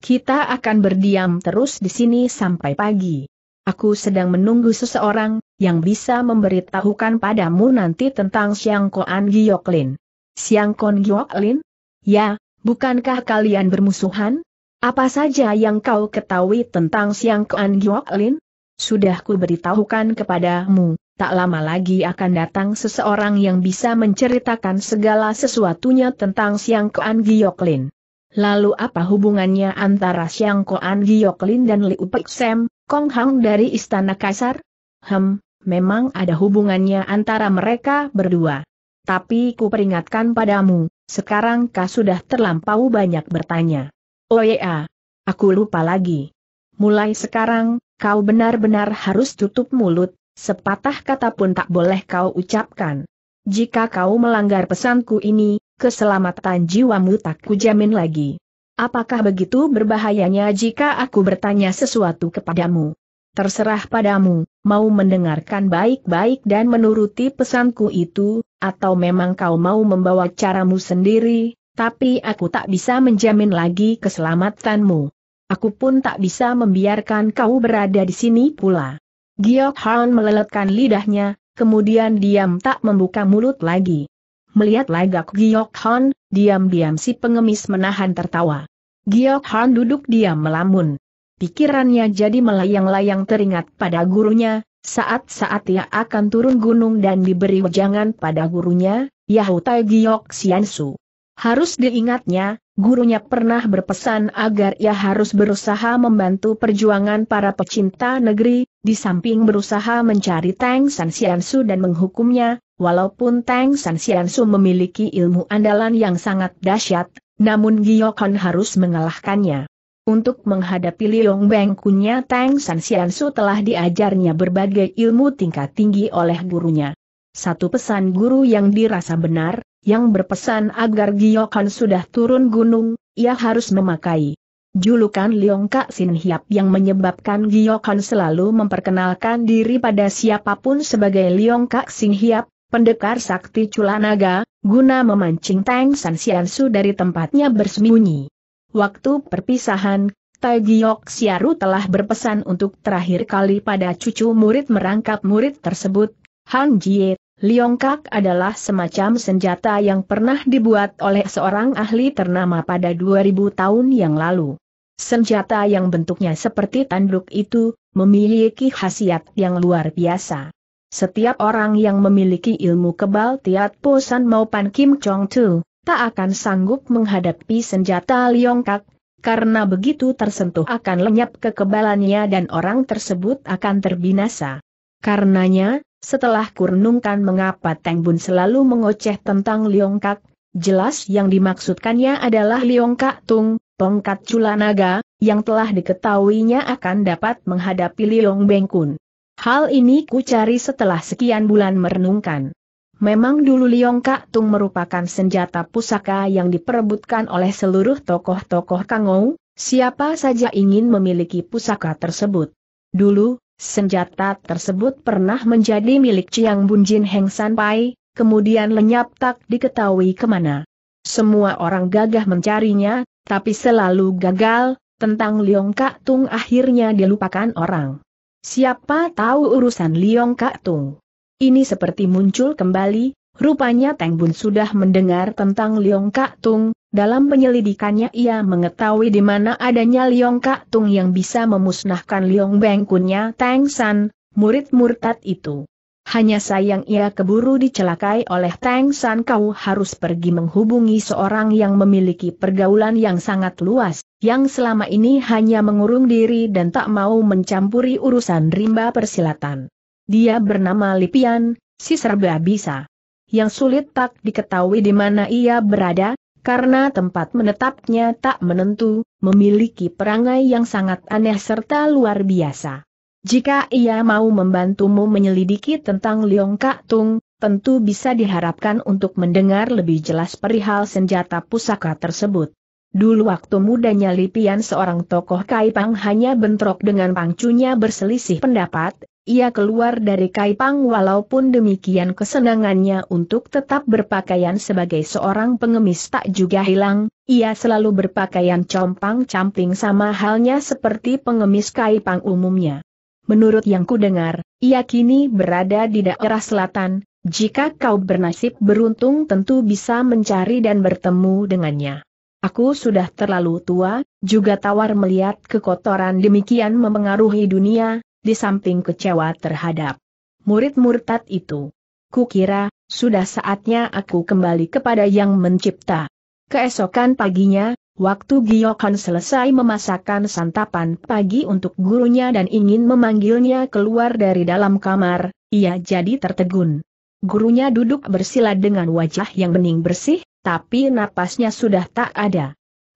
Kita akan berdiam terus di sini sampai pagi. Aku sedang menunggu seseorang, yang bisa memberitahukan padamu nanti tentang Siang Koan Giyok Lin. Siang Kon Giyok Lin? Ya, bukankah kalian bermusuhan? Apa saja yang kau ketahui tentang Siang Kuan Giok Lin? Sudah ku beritahukan kepadamu, tak lama lagi akan datang seseorang yang bisa menceritakan segala sesuatunya tentang Siang Kuan Giok Lin. Lalu apa hubungannya antara Siang Kuan Giok Lin dan Liu Pek Sam, Kong Hang dari Istana Kaisar? Hem, memang ada hubungannya antara mereka berdua. Tapi ku peringatkan padamu, sekarang kau sudah terlampau banyak bertanya. Oh ya, aku lupa lagi. Mulai sekarang, kau benar-benar harus tutup mulut, sepatah kata pun tak boleh kau ucapkan. Jika kau melanggar pesanku ini, keselamatan jiwamu tak kujamin lagi. Apakah begitu berbahayanya jika aku bertanya sesuatu kepadamu? Terserah padamu, mau mendengarkan baik-baik dan menuruti pesanku itu, atau memang kau mau membawa caramu sendiri, tapi aku tak bisa menjamin lagi keselamatanmu. Aku pun tak bisa membiarkan kau berada di sini pula. Giok Han meleletkan lidahnya, kemudian diam tak membuka mulut lagi. Melihat lagak Giok Han, diam-diam si pengemis menahan tertawa. Giok Han duduk diam melamun. Pikirannya jadi melayang-layang teringat pada gurunya, saat-saat ia akan turun gunung dan diberi wejangan pada gurunya, Yahutai Giok Siansu. Harus diingatnya, gurunya pernah berpesan agar ia harus berusaha membantu perjuangan para pecinta negeri, di samping berusaha mencari Tang San Xiansu dan menghukumnya, walaupun Tang San Xiansu memiliki ilmu andalan yang sangat dahsyat, namun Giyokon harus mengalahkannya. Untuk menghadapi Liong Bengkunya Tang San Xiansu telah diajarnya berbagai ilmu tingkat tinggi oleh gurunya. Satu pesan guru yang dirasa benar, yang berpesan agar Giokan sudah turun gunung, ia harus memakai julukan Liong Kak Sin Hiap yang menyebabkan Giokan selalu memperkenalkan diri pada siapapun sebagai Liong Kak Sin Hiap, pendekar sakti Culanaga, guna memancing Tang San Siansu dari tempatnya bersembunyi. Waktu perpisahan, Tai Giok Siaru telah berpesan untuk terakhir kali pada cucu murid merangkap murid tersebut, Han Jie Liongkak adalah semacam senjata yang pernah dibuat oleh seorang ahli ternama pada 2000 tahun yang lalu. Senjata yang bentuknya seperti tanduk itu, memiliki khasiat yang luar biasa. Setiap orang yang memiliki ilmu kebal Tiat Posan maupun Kim Chong Tu, tak akan sanggup menghadapi senjata Liongkak, karena begitu tersentuh akan lenyap kekebalannya dan orang tersebut akan terbinasa. Karenanya, setelah kurnungkan mengapa Teng Bun selalu mengoceh tentang Liong Kak, jelas yang dimaksudkannya adalah Liong Kak Tung, tongkat Cula Naga, yang telah diketahuinya akan dapat menghadapi Liong Beng Kun. Hal ini ku cari setelah sekian bulan merenungkan. Memang dulu Liong Kak Tung merupakan senjata pusaka yang diperebutkan oleh seluruh tokoh-tokoh Kangou, siapa saja ingin memiliki pusaka tersebut. Dulu, Senjata tersebut pernah menjadi milik Chiang Jin Heng San Pai, kemudian lenyap tak diketahui kemana. Semua orang gagah mencarinya, tapi selalu gagal, tentang Liong Kak Tung akhirnya dilupakan orang. Siapa tahu urusan Liong Kak Tung. Ini seperti muncul kembali, Rupanya Teng Bun sudah mendengar tentang Liong Kak Tung, dalam penyelidikannya ia mengetahui di mana adanya Liong Kak Tung yang bisa memusnahkan Liong Bengkunnya Teng San, murid murtad itu. Hanya sayang ia keburu dicelakai oleh Teng San kau harus pergi menghubungi seorang yang memiliki pergaulan yang sangat luas, yang selama ini hanya mengurung diri dan tak mau mencampuri urusan rimba persilatan. Dia bernama Lipian, si serba bisa yang sulit tak diketahui di mana ia berada, karena tempat menetapnya tak menentu, memiliki perangai yang sangat aneh serta luar biasa. Jika ia mau membantumu menyelidiki tentang Leong Kak Tung, tentu bisa diharapkan untuk mendengar lebih jelas perihal senjata pusaka tersebut. Dulu waktu mudanya Lipian seorang tokoh Kaipang hanya bentrok dengan pangcunya berselisih pendapat, ia keluar dari Kaipang walaupun demikian kesenangannya untuk tetap berpakaian sebagai seorang pengemis tak juga hilang, ia selalu berpakaian compang-camping sama halnya seperti pengemis Kaipang umumnya. Menurut yang kudengar, ia kini berada di daerah selatan, jika kau bernasib beruntung tentu bisa mencari dan bertemu dengannya. Aku sudah terlalu tua, juga tawar melihat kekotoran demikian memengaruhi dunia, di samping kecewa terhadap murid murtad itu. Kukira, sudah saatnya aku kembali kepada yang mencipta. Keesokan paginya, waktu Giyokan selesai memasakkan santapan pagi untuk gurunya dan ingin memanggilnya keluar dari dalam kamar, ia jadi tertegun. Gurunya duduk bersila dengan wajah yang bening bersih, tapi napasnya sudah tak ada.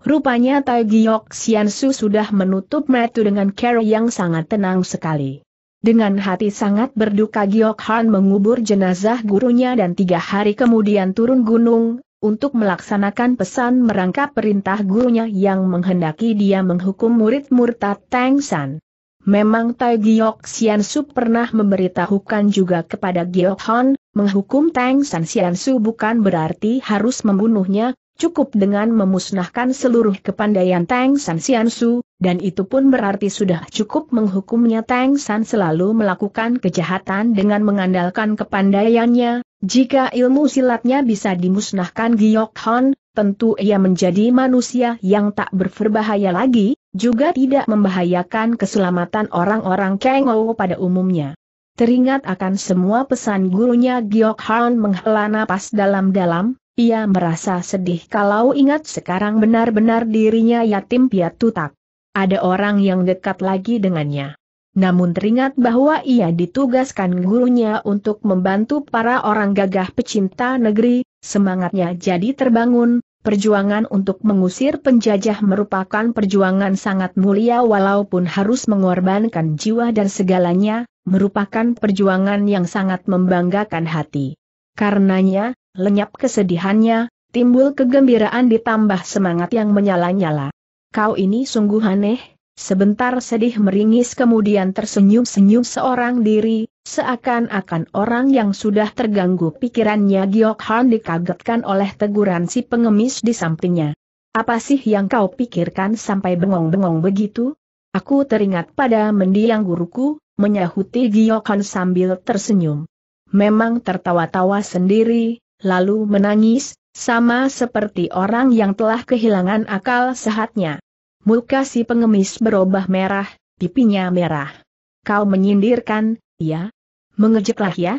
Rupanya Tai Giok Xiansu sudah menutup metu dengan cara yang sangat tenang sekali. Dengan hati sangat berduka Giok Han mengubur jenazah gurunya dan tiga hari kemudian turun gunung, untuk melaksanakan pesan merangkap perintah gurunya yang menghendaki dia menghukum murid murtad Tang San. Memang Tai Giok Xiansu pernah memberitahukan juga kepada Giok Han, menghukum Tang San Xiansu bukan berarti harus membunuhnya, cukup dengan memusnahkan seluruh kepandaian Tang San Su, dan itu pun berarti sudah cukup menghukumnya Tang San selalu melakukan kejahatan dengan mengandalkan kepandaiannya, jika ilmu silatnya bisa dimusnahkan Giok Hon, tentu ia menjadi manusia yang tak berberbahaya lagi, juga tidak membahayakan keselamatan orang-orang Kengou pada umumnya. Teringat akan semua pesan gurunya Giok Han menghela napas dalam-dalam, ia merasa sedih kalau ingat sekarang benar-benar dirinya yatim piatu tak. Ada orang yang dekat lagi dengannya. Namun teringat bahwa ia ditugaskan gurunya untuk membantu para orang gagah pecinta negeri, semangatnya jadi terbangun, perjuangan untuk mengusir penjajah merupakan perjuangan sangat mulia walaupun harus mengorbankan jiwa dan segalanya, merupakan perjuangan yang sangat membanggakan hati. Karenanya, lenyap kesedihannya, timbul kegembiraan ditambah semangat yang menyala-nyala. Kau ini sungguh aneh, sebentar sedih meringis kemudian tersenyum-senyum seorang diri, seakan-akan orang yang sudah terganggu pikirannya Giok Han dikagetkan oleh teguran si pengemis di sampingnya. Apa sih yang kau pikirkan sampai bengong-bengong begitu? Aku teringat pada mendiang guruku, menyahuti Giok Han sambil tersenyum memang tertawa-tawa sendiri, lalu menangis, sama seperti orang yang telah kehilangan akal sehatnya. Muka si pengemis berubah merah, pipinya merah. Kau menyindirkan, ya? Mengejeklah ya?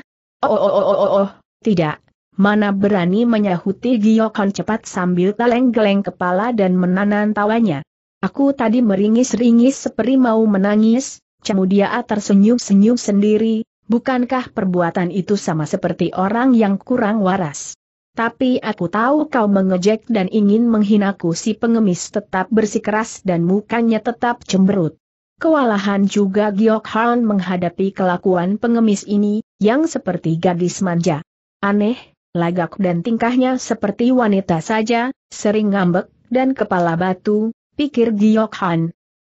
Oh oh oh oh oh, oh. tidak. Mana berani menyahuti Giokon cepat sambil geleng-geleng kepala dan menanan tawanya. Aku tadi meringis-ringis seperti mau menangis, Cemudia tersenyum-senyum sendiri, Bukankah perbuatan itu sama seperti orang yang kurang waras? Tapi aku tahu kau mengejek dan ingin menghinaku si pengemis tetap bersikeras dan mukanya tetap cemberut. Kewalahan juga Giok Han menghadapi kelakuan pengemis ini, yang seperti gadis manja. Aneh, lagak dan tingkahnya seperti wanita saja, sering ngambek, dan kepala batu, pikir Giok Han.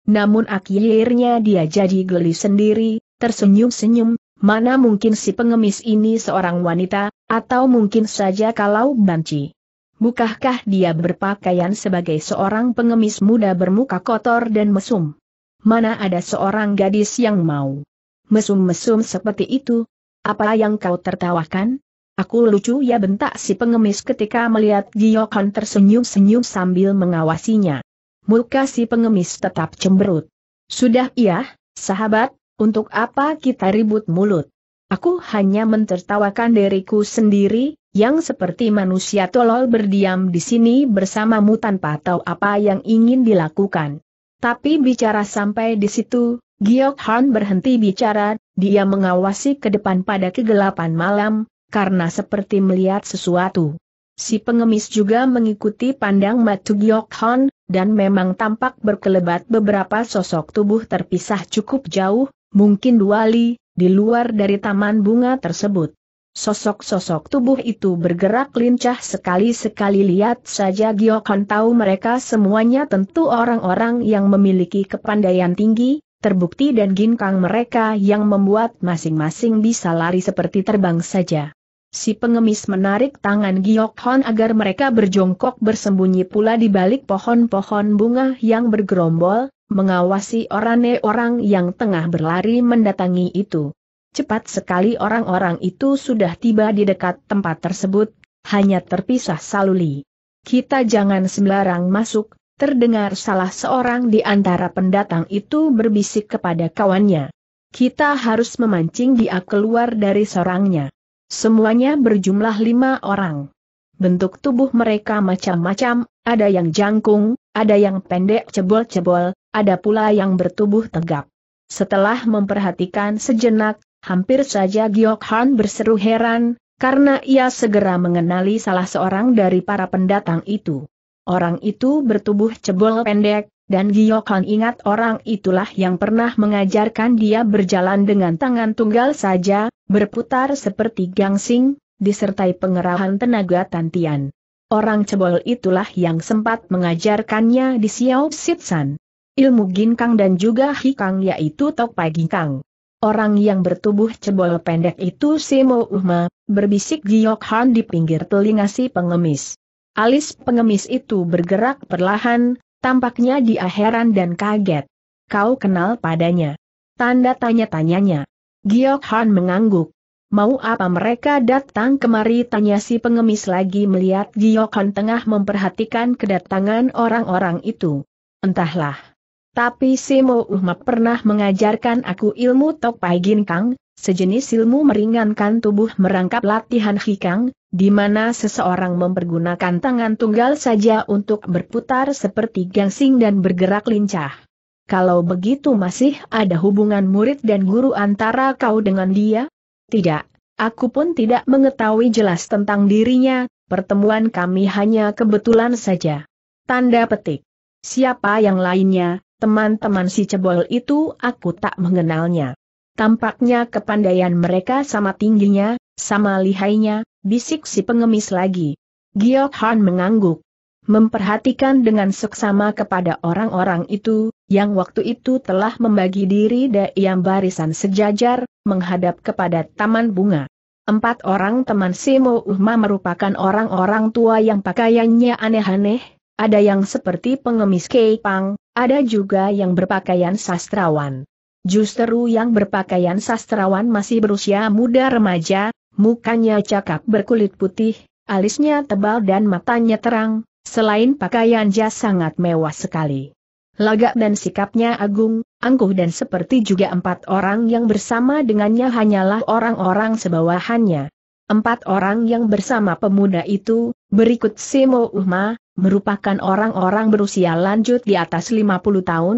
Namun akhirnya dia jadi geli sendiri, tersenyum-senyum, Mana mungkin si pengemis ini seorang wanita, atau mungkin saja kalau banci. Bukahkah dia berpakaian sebagai seorang pengemis muda bermuka kotor dan mesum? Mana ada seorang gadis yang mau mesum-mesum seperti itu? Apa yang kau tertawakan? Aku lucu ya bentak si pengemis ketika melihat Giyokon tersenyum-senyum sambil mengawasinya. Muka si pengemis tetap cemberut. Sudah iya, sahabat, untuk apa kita ribut mulut? Aku hanya mentertawakan diriku sendiri, yang seperti manusia tolol berdiam di sini bersamamu tanpa tahu apa yang ingin dilakukan. Tapi bicara sampai di situ, Giok Han berhenti bicara, dia mengawasi ke depan pada kegelapan malam, karena seperti melihat sesuatu. Si pengemis juga mengikuti pandang matu Giok Han, dan memang tampak berkelebat beberapa sosok tubuh terpisah cukup jauh, mungkin dua li, di luar dari taman bunga tersebut. Sosok-sosok tubuh itu bergerak lincah sekali-sekali lihat saja Giokon tahu mereka semuanya tentu orang-orang yang memiliki kepandaian tinggi, terbukti dan ginkang mereka yang membuat masing-masing bisa lari seperti terbang saja. Si pengemis menarik tangan Giokhan agar mereka berjongkok bersembunyi pula di balik pohon-pohon bunga yang bergerombol, mengawasi orang orang yang tengah berlari mendatangi itu. Cepat sekali orang-orang itu sudah tiba di dekat tempat tersebut, hanya terpisah saluli. Kita jangan sembarang masuk, terdengar salah seorang di antara pendatang itu berbisik kepada kawannya. Kita harus memancing dia keluar dari sorangnya. Semuanya berjumlah lima orang. Bentuk tubuh mereka macam-macam, ada yang jangkung, ada yang pendek cebol-cebol, ada pula yang bertubuh tegap. Setelah memperhatikan sejenak, hampir saja Giok Han berseru heran, karena ia segera mengenali salah seorang dari para pendatang itu. Orang itu bertubuh cebol pendek, dan Giok Han ingat orang itulah yang pernah mengajarkan dia berjalan dengan tangan tunggal saja, berputar seperti gangsing, disertai pengerahan tenaga tantian. Orang cebol itulah yang sempat mengajarkannya di Xiao Sitsan. Ilmu ginkang dan juga hikang yaitu tokpai ginkang. Orang yang bertubuh cebol pendek itu Simo Uhma, berbisik Giok Han di pinggir telinga si pengemis. Alis pengemis itu bergerak perlahan, tampaknya dia heran dan kaget. Kau kenal padanya. Tanda tanya-tanyanya. Giok Han mengangguk. Mau apa mereka datang kemari tanya si pengemis lagi melihat Giyokon tengah memperhatikan kedatangan orang-orang itu. Entahlah. Tapi si Simo Uhmap pernah mengajarkan aku ilmu tok Tokpai Ginkang, sejenis ilmu meringankan tubuh merangkap latihan hikang, di mana seseorang mempergunakan tangan tunggal saja untuk berputar seperti gangsing dan bergerak lincah. Kalau begitu masih ada hubungan murid dan guru antara kau dengan dia? Tidak, aku pun tidak mengetahui jelas tentang dirinya, pertemuan kami hanya kebetulan saja. Tanda petik. Siapa yang lainnya, teman-teman si cebol itu aku tak mengenalnya. Tampaknya kepandaian mereka sama tingginya, sama lihainya, bisik si pengemis lagi. Giok Han mengangguk. Memperhatikan dengan seksama kepada orang-orang itu, yang waktu itu telah membagi diri yang barisan sejajar, menghadap kepada taman bunga. Empat orang teman Simo Uhma merupakan orang-orang tua yang pakaiannya aneh-aneh, ada yang seperti pengemis keipang, ada juga yang berpakaian sastrawan. Justru yang berpakaian sastrawan masih berusia muda remaja, mukanya cakap berkulit putih, alisnya tebal dan matanya terang, selain pakaian jas sangat mewah sekali. Lagak dan sikapnya agung, angkuh dan seperti juga empat orang yang bersama dengannya hanyalah orang-orang sebawahannya. Empat orang yang bersama pemuda itu, berikut Simo Uhma, merupakan orang-orang berusia lanjut di atas 50 tahun.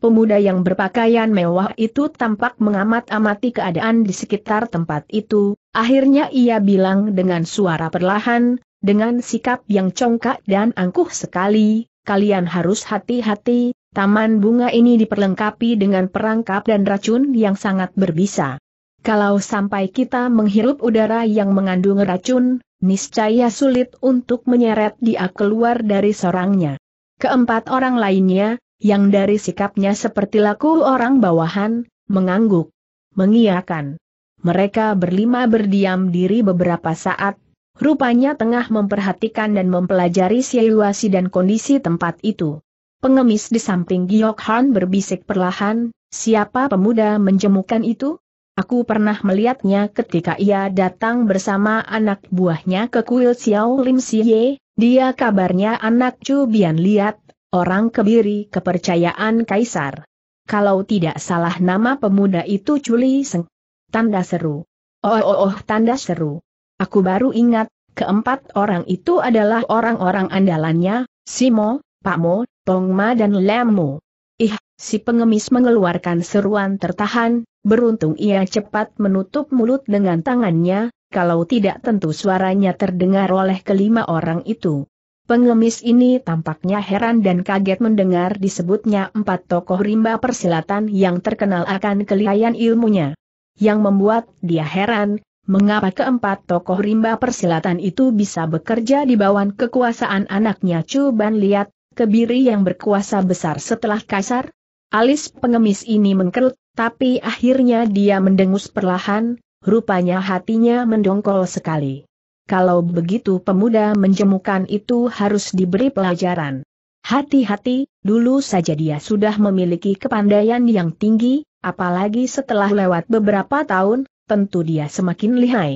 Pemuda yang berpakaian mewah itu tampak mengamat-amati keadaan di sekitar tempat itu, akhirnya ia bilang dengan suara perlahan, dengan sikap yang congkak dan angkuh sekali, kalian harus hati-hati, taman bunga ini diperlengkapi dengan perangkap dan racun yang sangat berbisa. Kalau sampai kita menghirup udara yang mengandung racun, niscaya sulit untuk menyeret dia keluar dari sorangnya. Keempat orang lainnya, yang dari sikapnya seperti laku orang bawahan, mengangguk, mengiakan. Mereka berlima berdiam diri beberapa saat, Rupanya tengah memperhatikan dan mempelajari situasi dan kondisi tempat itu. Pengemis di samping Giok Han berbisik perlahan, siapa pemuda menjemukan itu? Aku pernah melihatnya ketika ia datang bersama anak buahnya ke kuil Xiao Lim Siye, dia kabarnya anak Chu Bian Liat, orang kebiri kepercayaan kaisar. Kalau tidak salah nama pemuda itu Li Seng. Tanda seru. Oh oh oh tanda seru. Aku baru ingat, keempat orang itu adalah orang-orang andalannya, Simo, Pakmo, Tongma dan Lemo. Ih, si pengemis mengeluarkan seruan tertahan, beruntung ia cepat menutup mulut dengan tangannya, kalau tidak tentu suaranya terdengar oleh kelima orang itu. Pengemis ini tampaknya heran dan kaget mendengar disebutnya empat tokoh rimba persilatan yang terkenal akan kelihayan ilmunya. Yang membuat dia heran, mengapa keempat tokoh rimba persilatan itu bisa bekerja di bawah kekuasaan anaknya Chu Ban Liat, kebiri yang berkuasa besar setelah kasar? Alis pengemis ini mengkerut, tapi akhirnya dia mendengus perlahan, rupanya hatinya mendongkol sekali. Kalau begitu pemuda menjemukan itu harus diberi pelajaran. Hati-hati, dulu saja dia sudah memiliki kepandaian yang tinggi, apalagi setelah lewat beberapa tahun, tentu dia semakin lihai.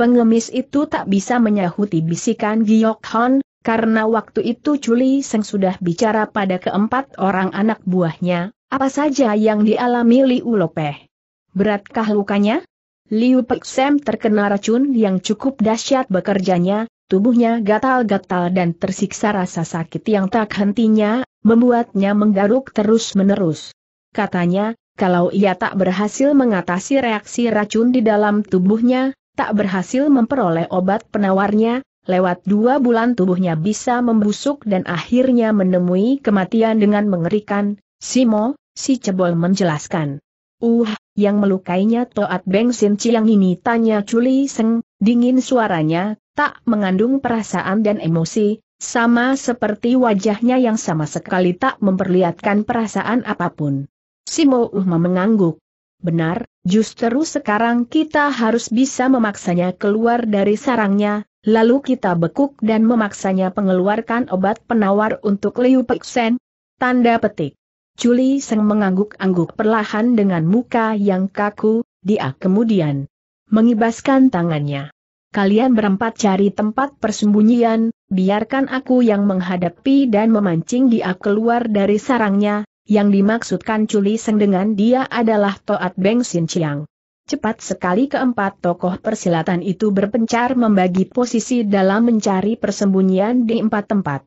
Pengemis itu tak bisa menyahuti bisikan Giok Hon, karena waktu itu Chuli Seng sudah bicara pada keempat orang anak buahnya, apa saja yang dialami Liu Lopeh. Beratkah lukanya? Liu Sam terkena racun yang cukup dahsyat bekerjanya, tubuhnya gatal-gatal dan tersiksa rasa sakit yang tak hentinya, membuatnya menggaruk terus-menerus. Katanya, kalau ia tak berhasil mengatasi reaksi racun di dalam tubuhnya, tak berhasil memperoleh obat penawarnya, lewat dua bulan tubuhnya bisa membusuk dan akhirnya menemui kematian dengan mengerikan, Simo, si Cebol menjelaskan. Uh, yang melukainya Toat Beng Sin Chiang ini tanya Culi Seng, dingin suaranya, tak mengandung perasaan dan emosi, sama seperti wajahnya yang sama sekali tak memperlihatkan perasaan apapun. Simo Uhma mengangguk. Benar, justru sekarang kita harus bisa memaksanya keluar dari sarangnya, lalu kita bekuk dan memaksanya mengeluarkan obat penawar untuk Liu Peksen. Tanda petik. Juli Seng mengangguk-angguk perlahan dengan muka yang kaku, dia kemudian mengibaskan tangannya. Kalian berempat cari tempat persembunyian, biarkan aku yang menghadapi dan memancing dia keluar dari sarangnya, yang dimaksudkan Culi Seng dengan dia adalah Toat Beng Sin Chiang. Cepat sekali keempat tokoh persilatan itu berpencar membagi posisi dalam mencari persembunyian di empat tempat.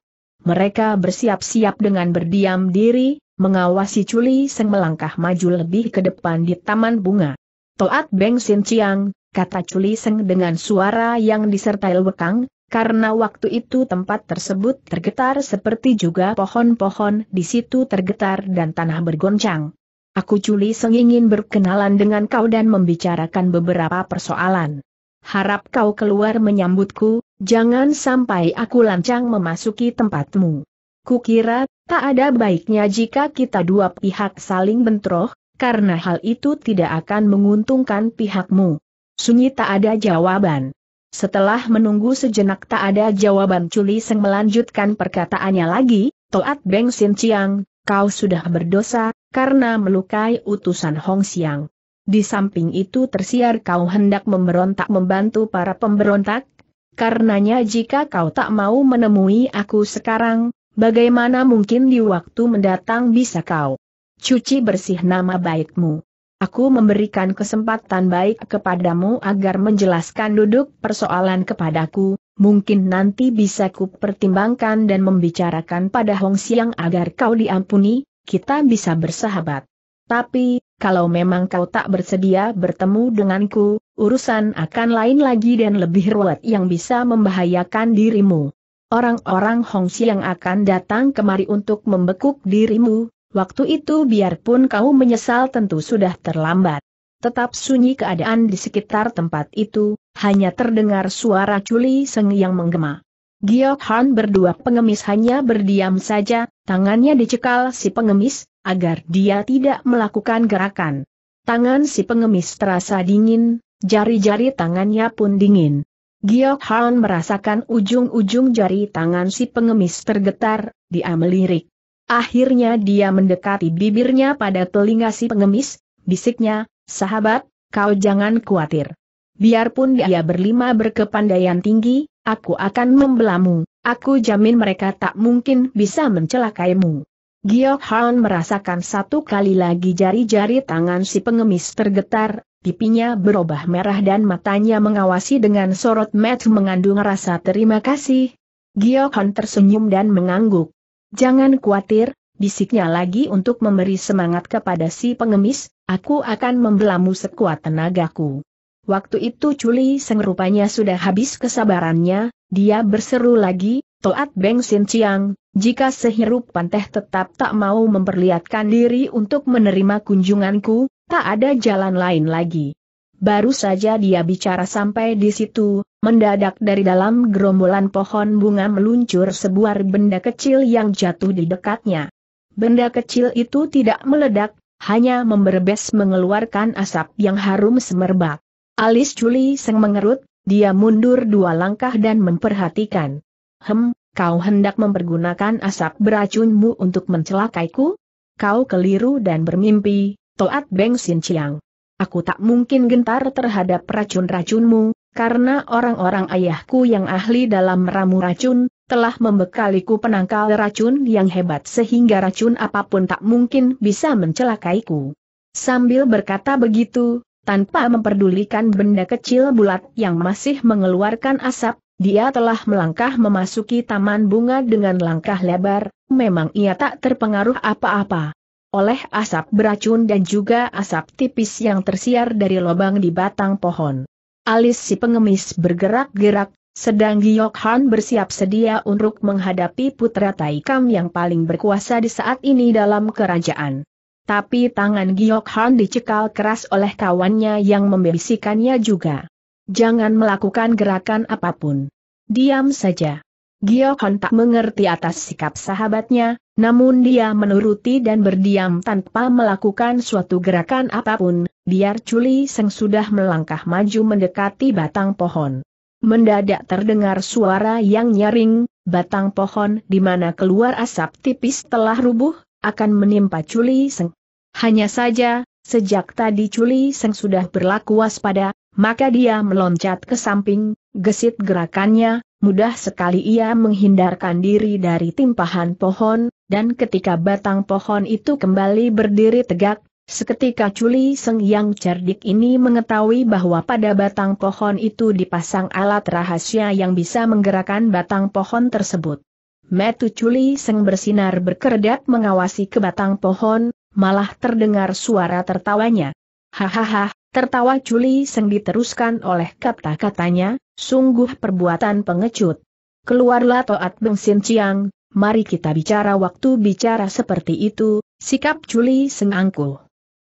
Mereka bersiap-siap dengan berdiam diri, mengawasi Culi Seng melangkah maju lebih ke depan di taman bunga. Toat Beng Sin Chiang, kata Culi Seng dengan suara yang disertai lekang, karena waktu itu tempat tersebut tergetar seperti juga pohon-pohon di situ tergetar dan tanah bergoncang. Aku culi Seng ingin berkenalan dengan kau dan membicarakan beberapa persoalan. Harap kau keluar menyambutku, jangan sampai aku lancang memasuki tempatmu. Kukira, tak ada baiknya jika kita dua pihak saling bentroh, karena hal itu tidak akan menguntungkan pihakmu. Sunyi tak ada jawaban. Setelah menunggu sejenak tak ada jawaban Culi Seng melanjutkan perkataannya lagi, Toat Beng Sin Chiang, kau sudah berdosa, karena melukai utusan Hong Siang. Di samping itu tersiar kau hendak memberontak membantu para pemberontak, karenanya jika kau tak mau menemui aku sekarang, bagaimana mungkin di waktu mendatang bisa kau cuci bersih nama baikmu aku memberikan kesempatan baik kepadamu agar menjelaskan duduk persoalan kepadaku, mungkin nanti bisa ku pertimbangkan dan membicarakan pada Hong Siang agar kau diampuni, kita bisa bersahabat. Tapi, kalau memang kau tak bersedia bertemu denganku, urusan akan lain lagi dan lebih ruwet yang bisa membahayakan dirimu. Orang-orang Hong Siang akan datang kemari untuk membekuk dirimu, Waktu itu biarpun kau menyesal tentu sudah terlambat. Tetap sunyi keadaan di sekitar tempat itu, hanya terdengar suara culi seng yang menggema. Giok Han berdua pengemis hanya berdiam saja, tangannya dicekal si pengemis, agar dia tidak melakukan gerakan. Tangan si pengemis terasa dingin, jari-jari tangannya pun dingin. Giok Han merasakan ujung-ujung jari tangan si pengemis tergetar, dia melirik. Akhirnya dia mendekati bibirnya pada telinga si pengemis, bisiknya, sahabat, kau jangan khawatir. Biarpun dia berlima berkepandaian tinggi, aku akan membelamu, aku jamin mereka tak mungkin bisa mencelakaimu. Giok Han merasakan satu kali lagi jari-jari tangan si pengemis tergetar, pipinya berubah merah dan matanya mengawasi dengan sorot mata mengandung rasa terima kasih. Giok Han tersenyum dan mengangguk. Jangan khawatir, bisiknya lagi untuk memberi semangat kepada si pengemis, aku akan membelamu sekuat tenagaku. Waktu itu Culi Seng rupanya sudah habis kesabarannya, dia berseru lagi, Toat Beng Sin Chiang, jika sehirup panteh tetap tak mau memperlihatkan diri untuk menerima kunjunganku, tak ada jalan lain lagi. Baru saja dia bicara sampai di situ, mendadak dari dalam gerombolan pohon bunga meluncur sebuah benda kecil yang jatuh di dekatnya. Benda kecil itu tidak meledak, hanya memberbes mengeluarkan asap yang harum semerbak. Alis Juli Seng mengerut, dia mundur dua langkah dan memperhatikan. Hem, kau hendak mempergunakan asap beracunmu untuk mencelakaiku? Kau keliru dan bermimpi, Toat Beng Sin Chiang. Aku tak mungkin gentar terhadap racun-racunmu, karena orang-orang ayahku yang ahli dalam meramu racun, telah membekaliku penangkal racun yang hebat sehingga racun apapun tak mungkin bisa mencelakaiku. Sambil berkata begitu, tanpa memperdulikan benda kecil bulat yang masih mengeluarkan asap, dia telah melangkah memasuki taman bunga dengan langkah lebar, memang ia tak terpengaruh apa-apa oleh asap beracun dan juga asap tipis yang tersiar dari lubang di batang pohon. Alis si pengemis bergerak-gerak, sedang Giok Han bersiap sedia untuk menghadapi putra Taikam yang paling berkuasa di saat ini dalam kerajaan. Tapi tangan Giok Han dicekal keras oleh kawannya yang membisikannya juga. Jangan melakukan gerakan apapun. Diam saja. Giokon tak mengerti atas sikap sahabatnya, namun dia menuruti dan berdiam tanpa melakukan suatu gerakan apapun, biar Culi Seng sudah melangkah maju mendekati batang pohon. Mendadak terdengar suara yang nyaring, batang pohon di mana keluar asap tipis telah rubuh, akan menimpa Culi Seng. Hanya saja, sejak tadi Culi Seng sudah berlaku waspada, maka dia meloncat ke samping, gesit gerakannya, mudah sekali ia menghindarkan diri dari timpahan pohon, dan ketika batang pohon itu kembali berdiri tegak, Seketika Culi Seng yang cerdik ini mengetahui bahwa pada batang pohon itu dipasang alat rahasia yang bisa menggerakkan batang pohon tersebut. Metu Culi Seng bersinar berkerdak mengawasi ke batang pohon, malah terdengar suara tertawanya. Hahaha, tertawa Culi Seng diteruskan oleh kata-katanya, Sungguh perbuatan pengecut. Keluarlah Toat Beng Sin Chiang, mari kita bicara waktu bicara seperti itu, sikap Juli sengangku.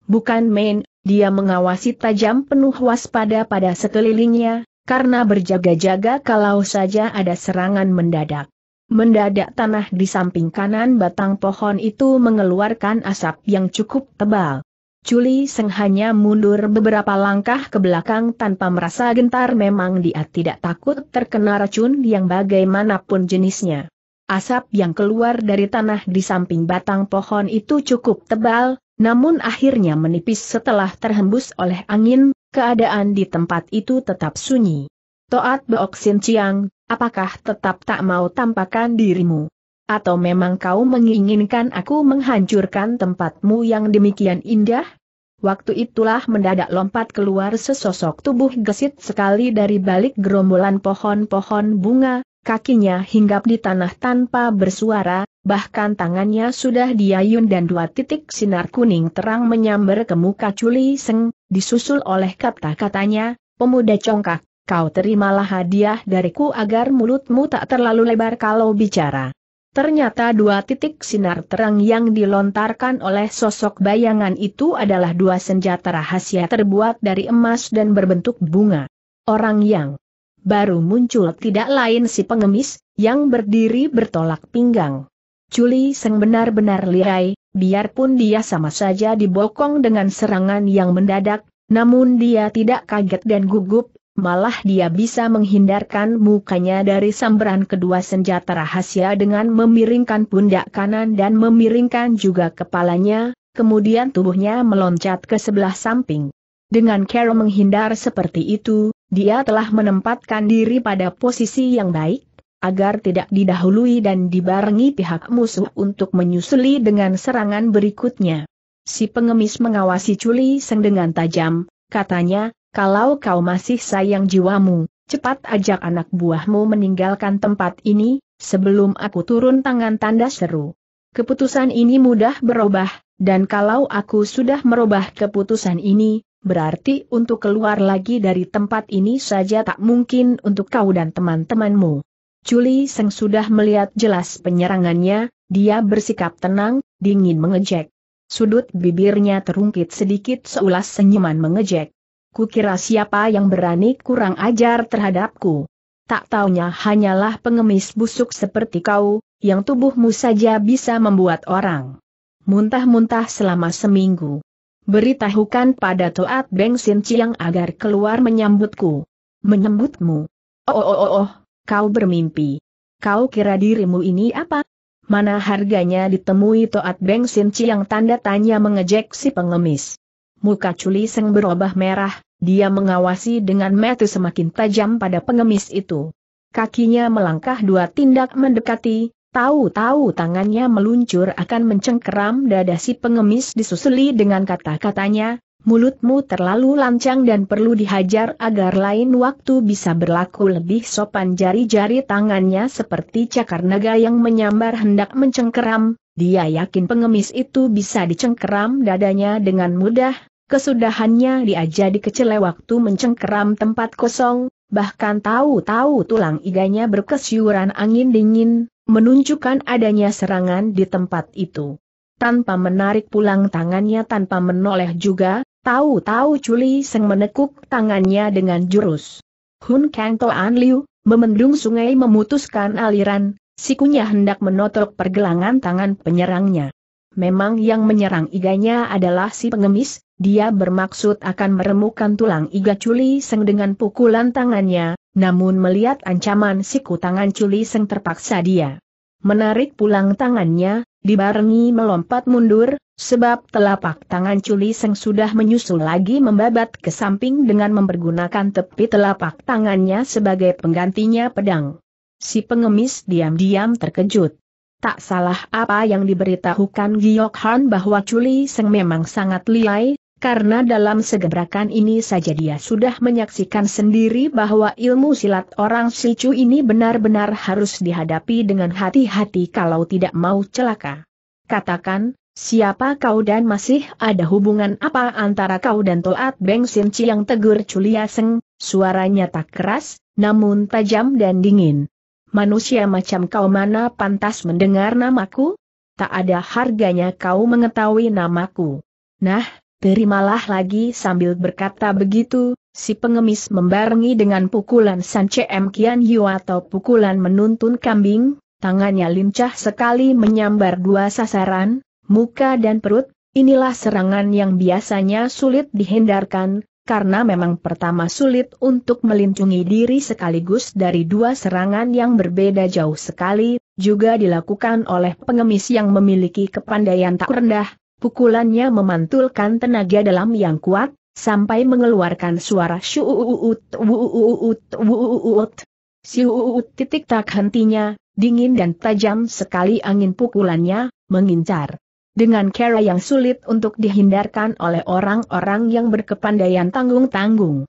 Bukan main, dia mengawasi tajam penuh waspada pada sekelilingnya, karena berjaga-jaga kalau saja ada serangan mendadak. Mendadak tanah di samping kanan batang pohon itu mengeluarkan asap yang cukup tebal. Culi Seng hanya mundur beberapa langkah ke belakang tanpa merasa gentar memang dia tidak takut terkena racun yang bagaimanapun jenisnya. Asap yang keluar dari tanah di samping batang pohon itu cukup tebal, namun akhirnya menipis setelah terhembus oleh angin, keadaan di tempat itu tetap sunyi. Toat Beok Sin Chiang, apakah tetap tak mau tampakkan dirimu? Atau memang kau menginginkan aku menghancurkan tempatmu yang demikian indah? Waktu itulah mendadak lompat keluar sesosok tubuh gesit sekali dari balik gerombolan pohon-pohon bunga, kakinya hinggap di tanah tanpa bersuara, bahkan tangannya sudah diayun dan dua titik sinar kuning terang menyambar ke muka Culi Seng, disusul oleh kata-katanya, pemuda congkak, kau terimalah hadiah dariku agar mulutmu tak terlalu lebar kalau bicara. Ternyata dua titik sinar terang yang dilontarkan oleh sosok bayangan itu adalah dua senjata rahasia terbuat dari emas dan berbentuk bunga. Orang yang baru muncul tidak lain si pengemis, yang berdiri bertolak pinggang. Culi Seng benar-benar lihai, biarpun dia sama saja dibokong dengan serangan yang mendadak, namun dia tidak kaget dan gugup, malah dia bisa menghindarkan mukanya dari sambaran kedua senjata rahasia dengan memiringkan pundak kanan dan memiringkan juga kepalanya, kemudian tubuhnya meloncat ke sebelah samping. Dengan Carol menghindar seperti itu, dia telah menempatkan diri pada posisi yang baik, agar tidak didahului dan dibarengi pihak musuh untuk menyusuli dengan serangan berikutnya. Si pengemis mengawasi Culi Seng dengan tajam, katanya, kalau kau masih sayang jiwamu, cepat ajak anak buahmu meninggalkan tempat ini, sebelum aku turun tangan tanda seru. Keputusan ini mudah berubah, dan kalau aku sudah merubah keputusan ini, berarti untuk keluar lagi dari tempat ini saja tak mungkin untuk kau dan teman-temanmu. Culi Seng sudah melihat jelas penyerangannya, dia bersikap tenang, dingin mengejek. Sudut bibirnya terungkit sedikit seulas senyuman mengejek. Kukira siapa yang berani kurang ajar terhadapku. Tak taunya hanyalah pengemis busuk seperti kau, yang tubuhmu saja bisa membuat orang muntah-muntah selama seminggu. Beritahukan pada Toat Beng Sin Chiang agar keluar menyambutku. Menyambutmu? Oh, oh, oh, oh, kau bermimpi. Kau kira dirimu ini apa? Mana harganya ditemui Toat Beng Sin Chiang tanda tanya mengejek si pengemis muka Culi Seng berubah merah, dia mengawasi dengan mata semakin tajam pada pengemis itu. Kakinya melangkah dua tindak mendekati, tahu-tahu tangannya meluncur akan mencengkeram dada si pengemis disusuli dengan kata-katanya, mulutmu terlalu lancang dan perlu dihajar agar lain waktu bisa berlaku lebih sopan jari-jari tangannya seperti cakar naga yang menyambar hendak mencengkeram, dia yakin pengemis itu bisa dicengkeram dadanya dengan mudah, Kesudahannya dia jadi kecele waktu mencengkeram tempat kosong, bahkan tahu-tahu tulang iganya berkesyuran angin dingin, menunjukkan adanya serangan di tempat itu. Tanpa menarik pulang tangannya tanpa menoleh juga, tahu-tahu Culi Seng menekuk tangannya dengan jurus. Hun Kang An Liu, memendung sungai memutuskan aliran, sikunya hendak menotok pergelangan tangan penyerangnya. Memang yang menyerang iganya adalah si pengemis, dia bermaksud akan meremukkan tulang iga Culi Seng dengan pukulan tangannya, namun melihat ancaman siku tangan Culi Seng terpaksa dia menarik pulang tangannya, dibarengi melompat mundur, sebab telapak tangan Culi Seng sudah menyusul lagi membabat ke samping dengan mempergunakan tepi telapak tangannya sebagai penggantinya pedang. Si pengemis diam-diam terkejut. Tak salah apa yang diberitahukan Giok Han bahwa Culi Seng memang sangat liai, karena dalam segebrakan ini saja dia sudah menyaksikan sendiri bahwa ilmu silat orang Silcu ini benar-benar harus dihadapi dengan hati-hati kalau tidak mau celaka. Katakan, siapa kau dan masih ada hubungan apa antara kau dan Toat Beng Sinci yang tegur Culia Seng, suaranya tak keras, namun tajam dan dingin. Manusia macam kau mana pantas mendengar namaku? Tak ada harganya kau mengetahui namaku. Nah, terimalah lagi sambil berkata begitu, si pengemis membarengi dengan pukulan San CM Kian Yu atau pukulan menuntun kambing, tangannya lincah sekali menyambar dua sasaran, muka dan perut, inilah serangan yang biasanya sulit dihindarkan, karena memang pertama sulit untuk melindungi diri sekaligus dari dua serangan yang berbeda jauh sekali, juga dilakukan oleh pengemis yang memiliki kepandaian tak rendah, Pukulannya memantulkan tenaga dalam yang kuat, sampai mengeluarkan suara syuuut wuuut wuuut. Siuut titik tak hentinya, dingin dan tajam sekali angin pukulannya, mengincar. Dengan cara yang sulit untuk dihindarkan oleh orang-orang yang berkepandaian tanggung-tanggung.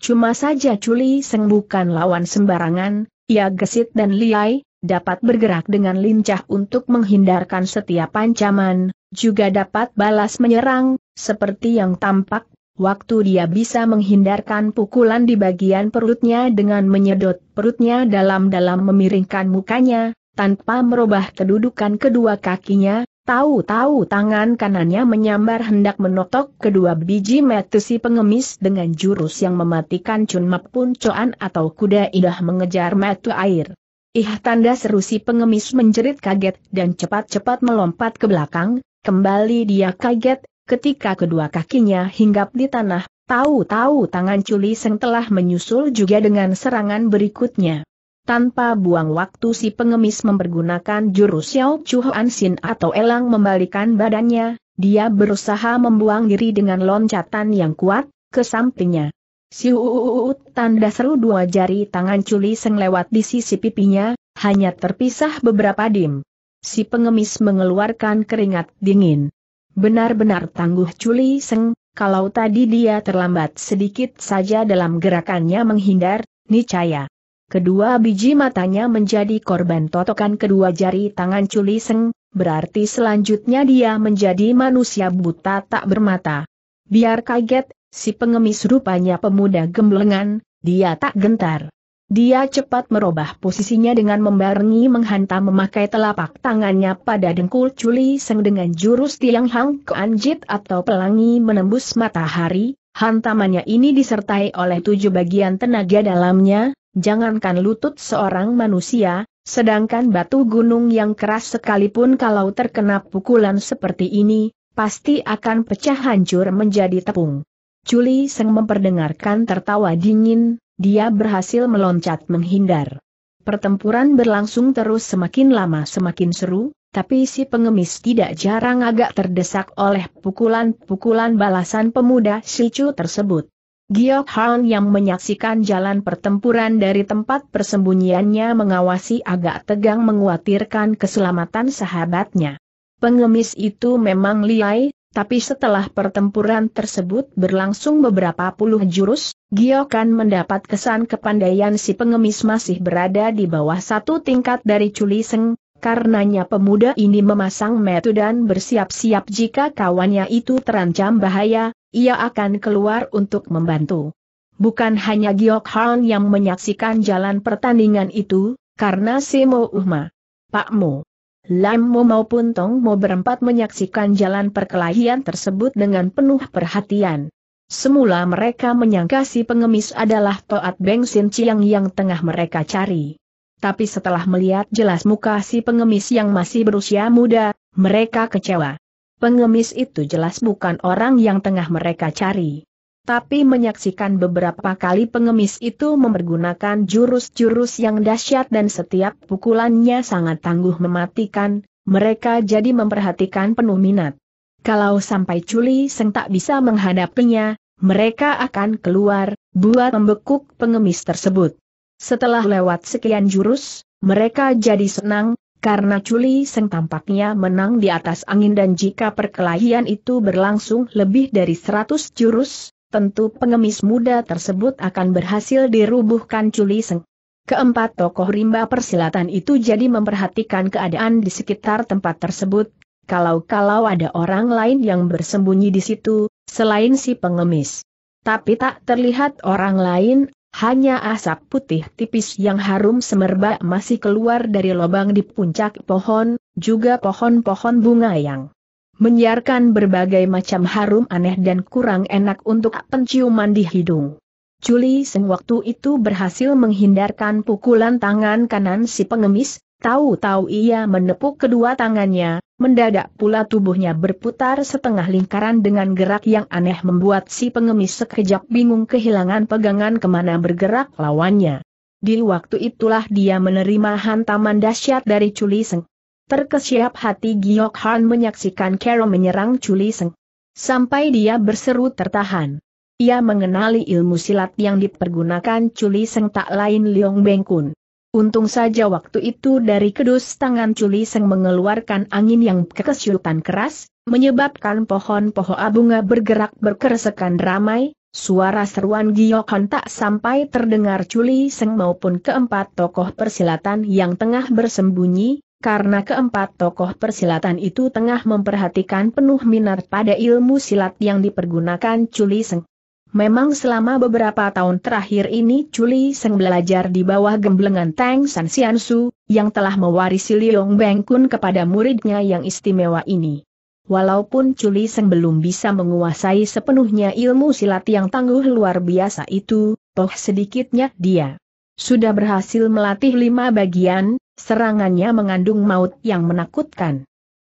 Cuma saja Culi Seng bukan lawan sembarangan, ia gesit dan liai, dapat bergerak dengan lincah untuk menghindarkan setiap ancaman, juga dapat balas menyerang, seperti yang tampak, waktu dia bisa menghindarkan pukulan di bagian perutnya dengan menyedot perutnya dalam-dalam memiringkan mukanya, tanpa merubah kedudukan kedua kakinya, tahu-tahu tangan kanannya menyambar hendak menotok kedua biji metusi pengemis dengan jurus yang mematikan cunmap Pun Coan atau kuda idah mengejar metu air. Ih tanda seru si pengemis menjerit kaget dan cepat-cepat melompat ke belakang, kembali dia kaget, ketika kedua kakinya hinggap di tanah, tahu-tahu tangan Culi Seng telah menyusul juga dengan serangan berikutnya. Tanpa buang waktu si pengemis mempergunakan jurus Xiao Chu Hoan Sin atau elang membalikan badannya, dia berusaha membuang diri dengan loncatan yang kuat, ke sampingnya. Siut tanda seru dua jari tangan Culi Seng lewat di sisi pipinya, hanya terpisah beberapa dim. Si pengemis mengeluarkan keringat dingin. Benar-benar tangguh Culi Seng, kalau tadi dia terlambat sedikit saja dalam gerakannya menghindar, nicaya. Kedua biji matanya menjadi korban totokan kedua jari tangan Culi Seng, berarti selanjutnya dia menjadi manusia buta tak bermata. Biar kaget, Si pengemis rupanya pemuda gemblengan, dia tak gentar. Dia cepat merubah posisinya dengan membarengi menghantam memakai telapak tangannya pada dengkul Culi Seng dengan jurus tiang hang keanjit atau pelangi menembus matahari, hantamannya ini disertai oleh tujuh bagian tenaga dalamnya, jangankan lutut seorang manusia, sedangkan batu gunung yang keras sekalipun kalau terkena pukulan seperti ini, pasti akan pecah hancur menjadi tepung. Culi Seng memperdengarkan tertawa dingin, dia berhasil meloncat menghindar. Pertempuran berlangsung terus semakin lama semakin seru, tapi si pengemis tidak jarang agak terdesak oleh pukulan-pukulan balasan pemuda Sicu tersebut. Giok Han yang menyaksikan jalan pertempuran dari tempat persembunyiannya mengawasi agak tegang menguatirkan keselamatan sahabatnya. Pengemis itu memang liai, tapi setelah pertempuran tersebut berlangsung beberapa puluh jurus, Giokan mendapat kesan kepandaian si pengemis masih berada di bawah satu tingkat dari Culiseng, karenanya pemuda ini memasang metu dan bersiap-siap jika kawannya itu terancam bahaya, ia akan keluar untuk membantu. Bukan hanya Giok Khan yang menyaksikan jalan pertandingan itu, karena Simo Uhma. Pak Mo Lam Mo maupun Tong Mo berempat menyaksikan jalan perkelahian tersebut dengan penuh perhatian. Semula mereka menyangka si pengemis adalah Toat Beng Sin Chiang yang tengah mereka cari. Tapi setelah melihat jelas muka si pengemis yang masih berusia muda, mereka kecewa. Pengemis itu jelas bukan orang yang tengah mereka cari tapi menyaksikan beberapa kali pengemis itu mempergunakan jurus-jurus yang dahsyat dan setiap pukulannya sangat tangguh mematikan, mereka jadi memperhatikan penuh minat. Kalau sampai Culi Seng tak bisa menghadapinya, mereka akan keluar, buat membekuk pengemis tersebut. Setelah lewat sekian jurus, mereka jadi senang, karena Culi Seng tampaknya menang di atas angin dan jika perkelahian itu berlangsung lebih dari 100 jurus, tentu pengemis muda tersebut akan berhasil dirubuhkan Culi Seng. Keempat tokoh rimba persilatan itu jadi memperhatikan keadaan di sekitar tempat tersebut, kalau-kalau ada orang lain yang bersembunyi di situ, selain si pengemis. Tapi tak terlihat orang lain, hanya asap putih tipis yang harum semerbak masih keluar dari lubang di puncak pohon, juga pohon-pohon bunga yang menyiarkan berbagai macam harum aneh dan kurang enak untuk penciuman di hidung. Juli Seng waktu itu berhasil menghindarkan pukulan tangan kanan si pengemis, tahu-tahu ia menepuk kedua tangannya, mendadak pula tubuhnya berputar setengah lingkaran dengan gerak yang aneh membuat si pengemis sekejap bingung kehilangan pegangan kemana bergerak lawannya. Di waktu itulah dia menerima hantaman dahsyat dari Culi Seng. Terkesiap hati Giok Han menyaksikan Kero menyerang Chuli Seng. Sampai dia berseru tertahan. Ia mengenali ilmu silat yang dipergunakan Chuli Seng tak lain Liong Kun. Untung saja waktu itu dari kedus tangan Chuli Seng mengeluarkan angin yang kekesyutan keras, menyebabkan pohon-pohon abunga bergerak berkeresekan ramai, Suara seruan Giokhan tak sampai terdengar Culi Seng maupun keempat tokoh persilatan yang tengah bersembunyi, karena keempat tokoh persilatan itu tengah memperhatikan penuh minat pada ilmu silat yang dipergunakan Culi Seng. Memang selama beberapa tahun terakhir ini Culi Seng belajar di bawah gemblengan Tang San Sian Su, yang telah mewarisi Liong Beng Kun kepada muridnya yang istimewa ini. Walaupun Culi Seng belum bisa menguasai sepenuhnya ilmu silat yang tangguh luar biasa itu, toh sedikitnya dia sudah berhasil melatih lima bagian, Serangannya mengandung maut yang menakutkan.